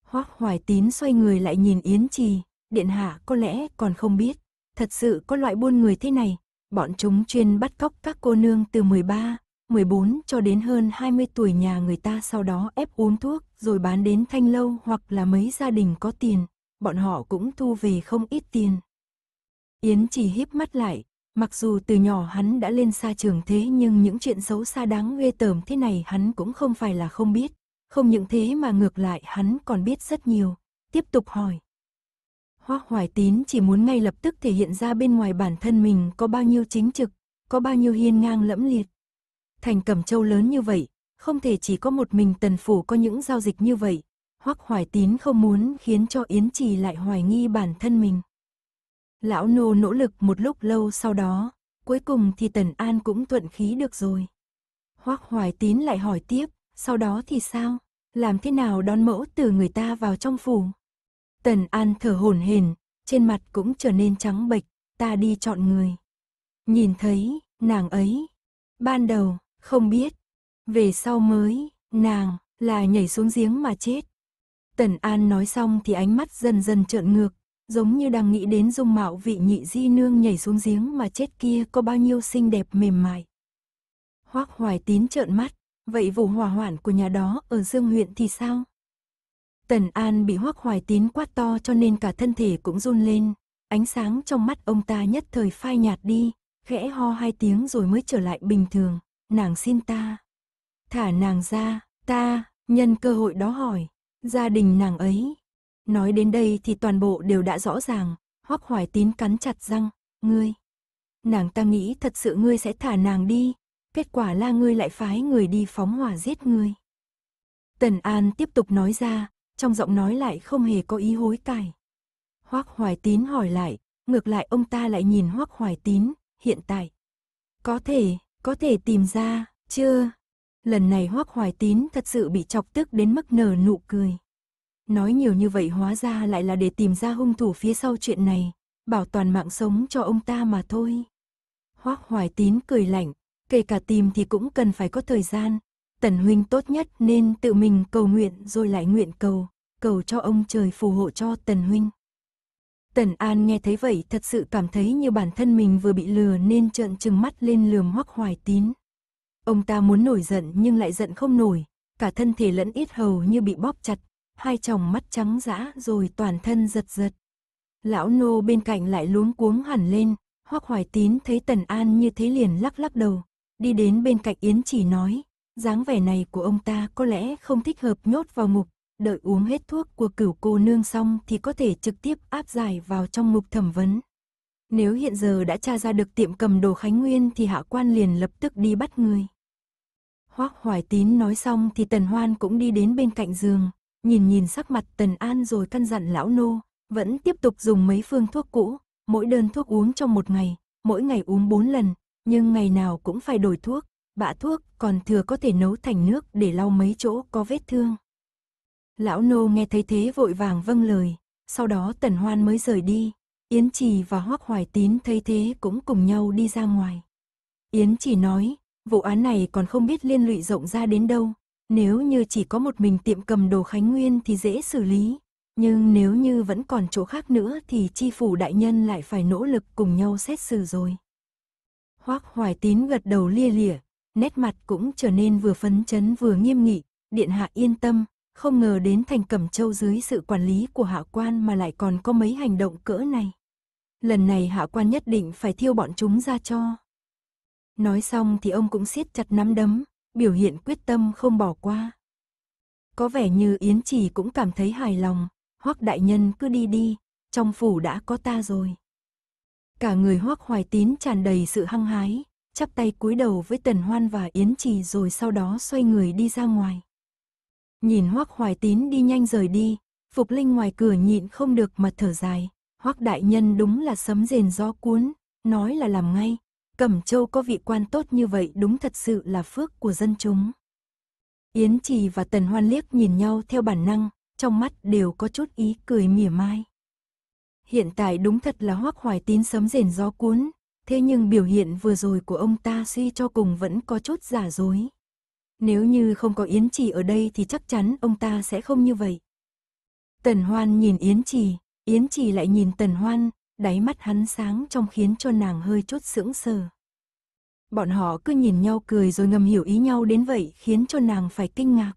Hoắc Hoài Tín xoay người lại nhìn Yến Trì, điện hạ có lẽ còn không biết, Thật sự có loại buôn người thế này, bọn chúng chuyên bắt cóc các cô nương từ 13, 14 cho đến hơn 20 tuổi nhà người ta sau đó ép uống thuốc rồi bán đến thanh lâu hoặc là mấy gia đình có tiền, bọn họ cũng thu về không ít tiền. Yến chỉ híp mắt lại, mặc dù từ nhỏ hắn đã lên xa trường thế nhưng những chuyện xấu xa đáng ghê tởm thế này hắn cũng không phải là không biết, không những thế mà ngược lại hắn còn biết rất nhiều, tiếp tục hỏi. Hoác Hoài Tín chỉ muốn ngay lập tức thể hiện ra bên ngoài bản thân mình có bao nhiêu chính trực, có bao nhiêu hiên ngang lẫm liệt. Thành Cẩm Châu lớn như vậy, không thể chỉ có một mình Tần Phủ có những giao dịch như vậy. Hoác Hoài Tín không muốn khiến cho Yến Trì lại hoài nghi bản thân mình. Lão Nô nỗ lực một lúc lâu sau đó, cuối cùng thì Tần An cũng thuận khí được rồi. Hoác Hoài Tín lại hỏi tiếp, sau đó thì sao? Làm thế nào đón mẫu từ người ta vào trong phủ? Tần An thở hổn hển, trên mặt cũng trở nên trắng bệch, ta đi chọn người. Nhìn thấy, nàng ấy, ban đầu, không biết, về sau mới, nàng, là nhảy xuống giếng mà chết. Tần An nói xong thì ánh mắt dần dần trợn ngược, giống như đang nghĩ đến dung mạo vị nhị di nương nhảy xuống giếng mà chết kia có bao nhiêu xinh đẹp mềm mại. hoắc hoài tín trợn mắt, vậy vụ hỏa hoạn của nhà đó ở Dương huyện thì sao? Tần An bị hoắc hoài tín quát to cho nên cả thân thể cũng run lên. Ánh sáng trong mắt ông ta nhất thời phai nhạt đi, khẽ ho hai tiếng rồi mới trở lại bình thường. Nàng xin ta. Thả nàng ra, ta, nhân cơ hội đó hỏi. Gia đình nàng ấy. Nói đến đây thì toàn bộ đều đã rõ ràng. hoắc hoài tín cắn chặt răng. Ngươi. Nàng ta nghĩ thật sự ngươi sẽ thả nàng đi. Kết quả là ngươi lại phái người đi phóng hỏa giết ngươi. Tần An tiếp tục nói ra, trong giọng nói lại không hề có ý hối cải. hoắc Hoài Tín hỏi lại, ngược lại ông ta lại nhìn hoắc Hoài Tín, hiện tại. Có thể, có thể tìm ra, chưa? Lần này hoắc Hoài Tín thật sự bị chọc tức đến mức nở nụ cười. Nói nhiều như vậy hóa ra lại là để tìm ra hung thủ phía sau chuyện này, bảo toàn mạng sống cho ông ta mà thôi. hoắc Hoài Tín cười lạnh, kể cả tìm thì cũng cần phải có thời gian, Tần huynh tốt nhất nên tự mình cầu nguyện rồi lại nguyện cầu, cầu cho ông trời phù hộ cho tần huynh. Tần An nghe thấy vậy thật sự cảm thấy như bản thân mình vừa bị lừa nên trợn trừng mắt lên lườm hoắc hoài tín. Ông ta muốn nổi giận nhưng lại giận không nổi, cả thân thể lẫn ít hầu như bị bóp chặt, hai tròng mắt trắng dã rồi toàn thân giật giật. Lão nô bên cạnh lại luống cuống hẳn lên, hoắc hoài tín thấy Tần An như thế liền lắc lắc đầu, đi đến bên cạnh Yến chỉ nói, dáng vẻ này của ông ta có lẽ không thích hợp nhốt vào ngục, đợi uống hết thuốc của cửu cô nương xong thì có thể trực tiếp áp giải vào trong ngục thẩm vấn. Nếu hiện giờ đã tra ra được tiệm cầm đồ Khánh Nguyên thì hạ quan liền lập tức đi bắt người. Hoác Hoài Tín nói xong thì Tần Hoan cũng đi đến bên cạnh giường, nhìn nhìn sắc mặt Tần An rồi căn dặn lão nô, vẫn tiếp tục dùng mấy phương thuốc cũ, mỗi đơn thuốc uống trong một ngày, mỗi ngày uống bốn lần, nhưng ngày nào cũng phải đổi thuốc, bạ thuốc, còn thừa có thể nấu thành nước để lau mấy chỗ có vết thương. Lão nô nghe thấy thế vội vàng vâng lời, sau đó tần hoan mới rời đi, Yến Trì và Hoắc Hoài Tín thấy thế cũng cùng nhau đi ra ngoài. Yến Trì nói, vụ án này còn không biết liên lụy rộng ra đến đâu, nếu như chỉ có một mình tiệm cầm đồ Khánh Nguyên thì dễ xử lý, nhưng nếu như vẫn còn chỗ khác nữa thì chi phủ đại nhân lại phải nỗ lực cùng nhau xét xử rồi. Hoắc Hoài Tín gật đầu lia lịa, nét mặt cũng trở nên vừa phấn chấn vừa nghiêm nghị, điện hạ yên tâm, không ngờ đến thành Cẩm Châu dưới sự quản lý của hạ quan mà lại còn có mấy hành động cỡ này. Lần này hạ quan nhất định phải thiêu bọn chúng ra cho. Nói xong thì ông cũng siết chặt nắm đấm, biểu hiện quyết tâm không bỏ qua. Có vẻ như Yến Trì cũng cảm thấy hài lòng, hoắc đại nhân cứ đi đi, trong phủ đã có ta rồi. Cả người hoắc hoài tín tràn đầy sự hăng hái, chắp tay cúi đầu với Tần Hoan và Yến Trì rồi sau đó xoay người đi ra ngoài. Nhìn Hoắc Hoài Tín đi nhanh rời đi, Phục Linh ngoài cửa nhịn không được mà thở dài, Hoắc đại nhân đúng là sấm rền gió cuốn, nói là làm ngay, Cẩm Châu có vị quan tốt như vậy đúng thật sự là phước của dân chúng. Yến Trì và Tần Hoan liếc nhìn nhau theo bản năng, trong mắt đều có chút ý cười mỉa mai. Hiện tại đúng thật là Hoắc Hoài Tín sấm rền gió cuốn, Thế nhưng biểu hiện vừa rồi của ông ta suy cho cùng vẫn có chút giả dối. Nếu như không có Yến Trì ở đây thì chắc chắn ông ta sẽ không như vậy. Tần Hoan nhìn Yến Trì, Yến Trì lại nhìn Tần Hoan, đáy mắt hắn sáng trong khiến cho nàng hơi chút sững sờ. Bọn họ cứ nhìn nhau cười rồi ngầm hiểu ý nhau đến vậy khiến cho nàng phải kinh ngạc.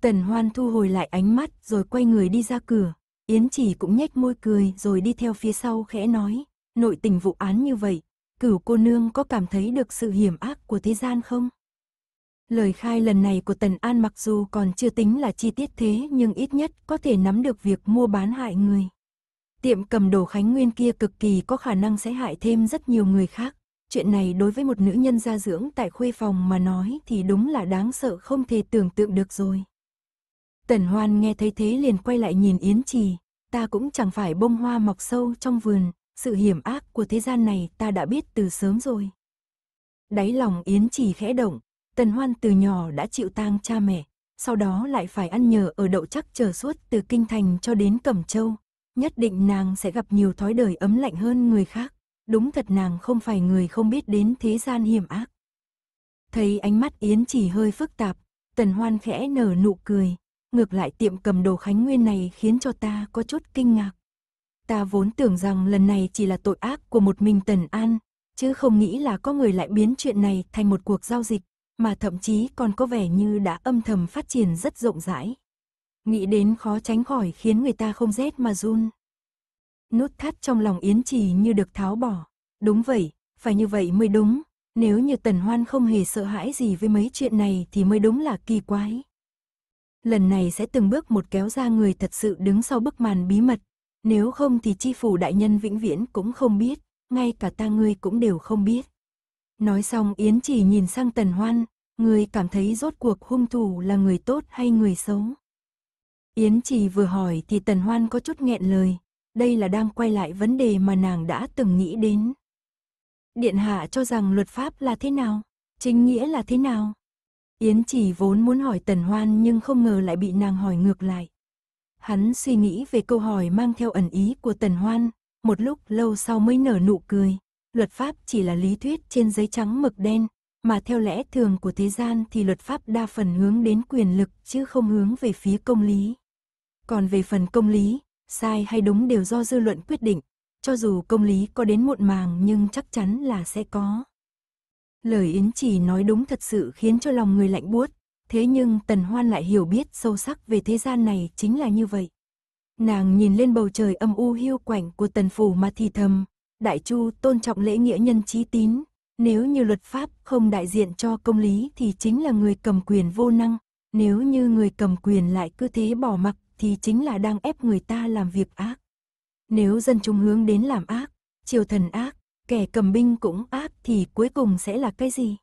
Tần Hoan thu hồi lại ánh mắt rồi quay người đi ra cửa, Yến trì cũng nhếch môi cười rồi đi theo phía sau khẽ nói nội tình vụ án như vậy, cửu cô nương có cảm thấy được sự hiểm ác của thế gian không? Lời khai lần này của Tần An mặc dù còn chưa tính là chi tiết thế nhưng ít nhất có thể nắm được việc mua bán hại người. Tiệm cầm đồ Khánh Nguyên kia cực kỳ có khả năng sẽ hại thêm rất nhiều người khác. Chuyện này đối với một nữ nhân gia dưỡng tại khuê phòng mà nói thì đúng là đáng sợ không thể tưởng tượng được rồi. Tần Hoan nghe thấy thế liền quay lại nhìn Yến Trì, ta cũng chẳng phải bông hoa mọc sâu trong vườn, sự hiểm ác của thế gian này ta đã biết từ sớm rồi. Đáy lòng Yến chỉ khẽ động, Tần Hoan từ nhỏ đã chịu tang cha mẹ, sau đó lại phải ăn nhờ ở đậu chắc chờ suốt từ Kinh Thành cho đến Cẩm Châu. Nhất định nàng sẽ gặp nhiều thói đời ấm lạnh hơn người khác, đúng thật nàng không phải người không biết đến thế gian hiểm ác. Thấy ánh mắt Yến chỉ hơi phức tạp, Tần Hoan khẽ nở nụ cười, ngược lại tiệm cầm đồ Khánh Nguyên này khiến cho ta có chút kinh ngạc. Ta vốn tưởng rằng lần này chỉ là tội ác của một mình Tần An, chứ không nghĩ là có người lại biến chuyện này thành một cuộc giao dịch, mà thậm chí còn có vẻ như đã âm thầm phát triển rất rộng rãi. Nghĩ đến khó tránh khỏi khiến người ta không rét mà run. Nút thắt trong lòng Yến Trì như được tháo bỏ. Đúng vậy, phải như vậy mới đúng. Nếu như Tần Hoan không hề sợ hãi gì với mấy chuyện này thì mới đúng là kỳ quái. Lần này sẽ từng bước một kéo ra người thật sự đứng sau bức màn bí mật, nếu không thì chi phủ đại nhân vĩnh viễn cũng không biết, ngay cả ta ngươi cũng đều không biết. Nói xong Yến chỉ nhìn sang Tần Hoan, người cảm thấy rốt cuộc hung thủ là người tốt hay người xấu. Yến chỉ vừa hỏi thì Tần Hoan có chút nghẹn lời, đây là đang quay lại vấn đề mà nàng đã từng nghĩ đến. Điện hạ cho rằng luật pháp là thế nào, chính nghĩa là thế nào. Yến chỉ vốn muốn hỏi Tần Hoan nhưng không ngờ lại bị nàng hỏi ngược lại. Hắn suy nghĩ về câu hỏi mang theo ẩn ý của Tần Hoan, một lúc lâu sau mới nở nụ cười. Luật pháp chỉ là lý thuyết trên giấy trắng mực đen, mà theo lẽ thường của thế gian thì luật pháp đa phần hướng đến quyền lực chứ không hướng về phía công lý. Còn về phần công lý, sai hay đúng đều do dư luận quyết định, cho dù công lý có đến muộn màng nhưng chắc chắn là sẽ có. Lời Yến Chỉ nói đúng thật sự khiến cho lòng người lạnh buốt, thế nhưng Tần Hoan lại hiểu biết sâu sắc về thế gian này chính là như vậy. Nàng nhìn lên bầu trời âm u hiu quạnh của Tần Phủ mà thì thầm, Đại Chu tôn trọng lễ nghĩa nhân trí tín, nếu như luật pháp không đại diện cho công lý thì chính là người cầm quyền vô năng, nếu như người cầm quyền lại cứ thế bỏ mặc thì chính là đang ép người ta làm việc ác. Nếu dân chúng hướng đến làm ác, triều thần ác, kẻ cầm binh cũng ác thì cuối cùng sẽ là cái gì?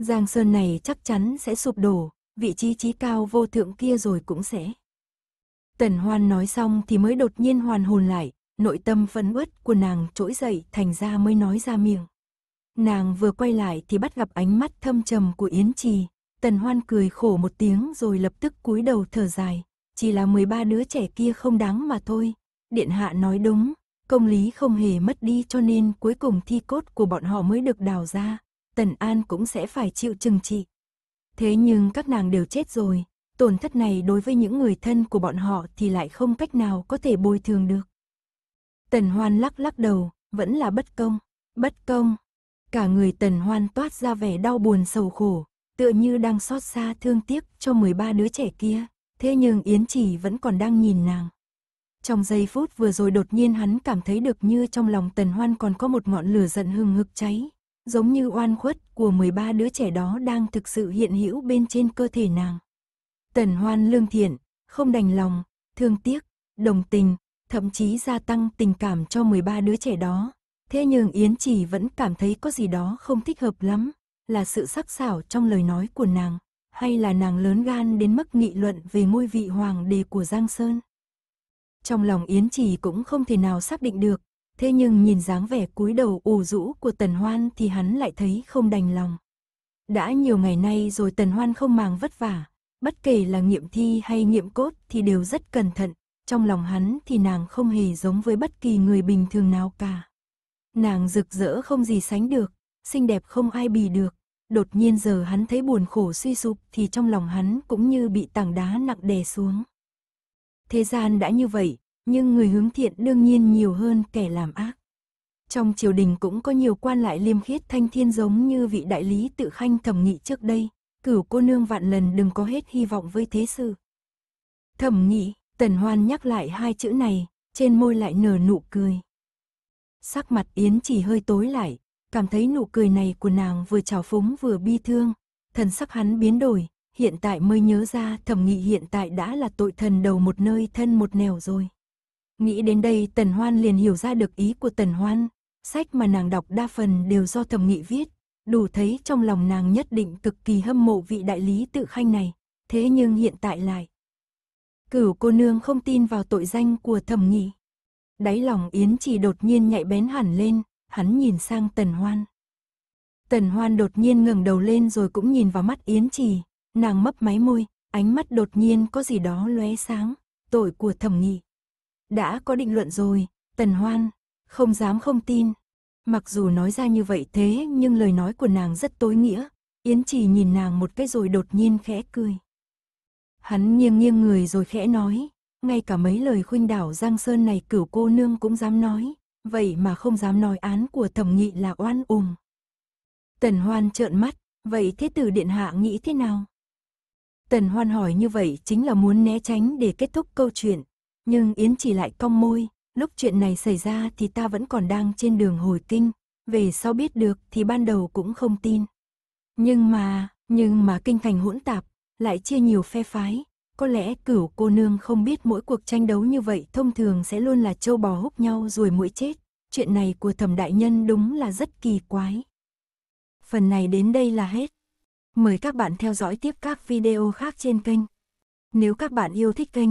Giang Sơn này chắc chắn sẽ sụp đổ, vị trí trí cao vô thượng kia rồi cũng sẽ. Tần Hoan nói xong thì mới đột nhiên hoàn hồn lại, nội tâm phấn uất của nàng trỗi dậy thành ra mới nói ra miệng. Nàng vừa quay lại thì bắt gặp ánh mắt thâm trầm của Yến Trì, Tần Hoan cười khổ một tiếng rồi lập tức cúi đầu thở dài, chỉ là 13 đứa trẻ kia không đáng mà thôi. Điện hạ nói đúng, công lý không hề mất đi cho nên cuối cùng thi cốt của bọn họ mới được đào ra, Tần An cũng sẽ phải chịu trừng trị. Thế nhưng các nàng đều chết rồi, tổn thất này đối với những người thân của bọn họ thì lại không cách nào có thể bồi thường được. Tần Hoan lắc lắc đầu, vẫn là bất công, bất công. Cả người Tần Hoan toát ra vẻ đau buồn sầu khổ, tựa như đang xót xa thương tiếc cho 13 đứa trẻ kia, thế nhưng Yến Chỉ vẫn còn đang nhìn nàng. Trong giây phút vừa rồi đột nhiên hắn cảm thấy được như trong lòng Tần Hoan còn có một ngọn lửa giận hừng hực cháy, giống như oan khuất của 13 đứa trẻ đó đang thực sự hiện hữu bên trên cơ thể nàng. Tần hoan lương thiện, không đành lòng, thương tiếc, đồng tình, thậm chí gia tăng tình cảm cho 13 đứa trẻ đó. Thế nhưng Yến Chỉ vẫn cảm thấy có gì đó không thích hợp lắm, là sự sắc sảo trong lời nói của nàng, hay là nàng lớn gan đến mức nghị luận về ngôi vị hoàng đế của Giang Sơn. Trong lòng Yến Chỉ cũng không thể nào xác định được, Thế nhưng nhìn dáng vẻ cúi đầu ù rũ của Tần Hoan thì hắn lại thấy không đành lòng. Đã nhiều ngày nay rồi Tần Hoan không màng vất vả, bất kể là nghiệm thi hay nghiệm cốt thì đều rất cẩn thận, trong lòng hắn thì nàng không hề giống với bất kỳ người bình thường nào cả. Nàng rực rỡ không gì sánh được, xinh đẹp không ai bì được, đột nhiên giờ hắn thấy buồn khổ suy sụp thì trong lòng hắn cũng như bị tảng đá nặng đè xuống. Thế gian đã như vậy, nhưng người hướng thiện đương nhiên nhiều hơn kẻ làm ác. Trong triều đình cũng có nhiều quan lại liêm khiết thanh thiên giống như vị đại lý tự khanh thẩm nghị trước đây, cửu cô nương vạn lần đừng có hết hy vọng với thế sư Thẩm nghị, tần hoan nhắc lại hai chữ này, trên môi lại nở nụ cười. Sắc mặt Yến chỉ hơi tối lại, cảm thấy nụ cười này của nàng vừa trào phúng vừa bi thương, thần sắc hắn biến đổi, hiện tại mới nhớ ra thẩm nghị hiện tại đã là tội thần đầu một nơi thân một nẻo rồi. Nghĩ đến đây Tần Hoan liền hiểu ra được ý của Tần Hoan. Sách mà nàng đọc đa phần đều do thẩm nghị viết, đủ thấy trong lòng nàng nhất định cực kỳ hâm mộ vị đại lý tự khanh này. Thế nhưng hiện tại lại. Cửu cô nương không tin vào tội danh của thẩm nghị. Đáy lòng Yến chỉ đột nhiên nhạy bén hẳn lên, hắn nhìn sang Tần Hoan. Tần Hoan đột nhiên ngẩng đầu lên rồi cũng nhìn vào mắt Yến Trì, nàng mấp máy môi, ánh mắt đột nhiên có gì đó lóe sáng, tội của thẩm nghị đã có định luận rồi, Tần Hoan, không dám không tin. Mặc dù nói ra như vậy thế nhưng lời nói của nàng rất tối nghĩa, Yến Trì nhìn nàng một cái rồi đột nhiên khẽ cười. Hắn nghiêng nghiêng người rồi khẽ nói, ngay cả mấy lời khuynh đảo Giang Sơn này cửu cô nương cũng dám nói, vậy mà không dám nói án của thẩm nghị là oan ùm. Tần Hoan trợn mắt, vậy thế tử điện hạ nghĩ thế nào? Tần Hoan hỏi như vậy chính là muốn né tránh để kết thúc câu chuyện, nhưng Yến chỉ lại cong môi, lúc chuyện này xảy ra thì ta vẫn còn đang trên đường hồi kinh, về sau biết được thì ban đầu cũng không tin. Nhưng mà, nhưng mà kinh thành hỗn tạp, lại chia nhiều phe phái, có lẽ cửu cô nương không biết mỗi cuộc tranh đấu như vậy thông thường sẽ luôn là châu bò húc nhau rồi mũi chết. Chuyện này của thẩm đại nhân đúng là rất kỳ quái. Phần này đến đây là hết. Mời các bạn theo dõi tiếp các video khác trên kênh. Nếu các bạn yêu thích kênh,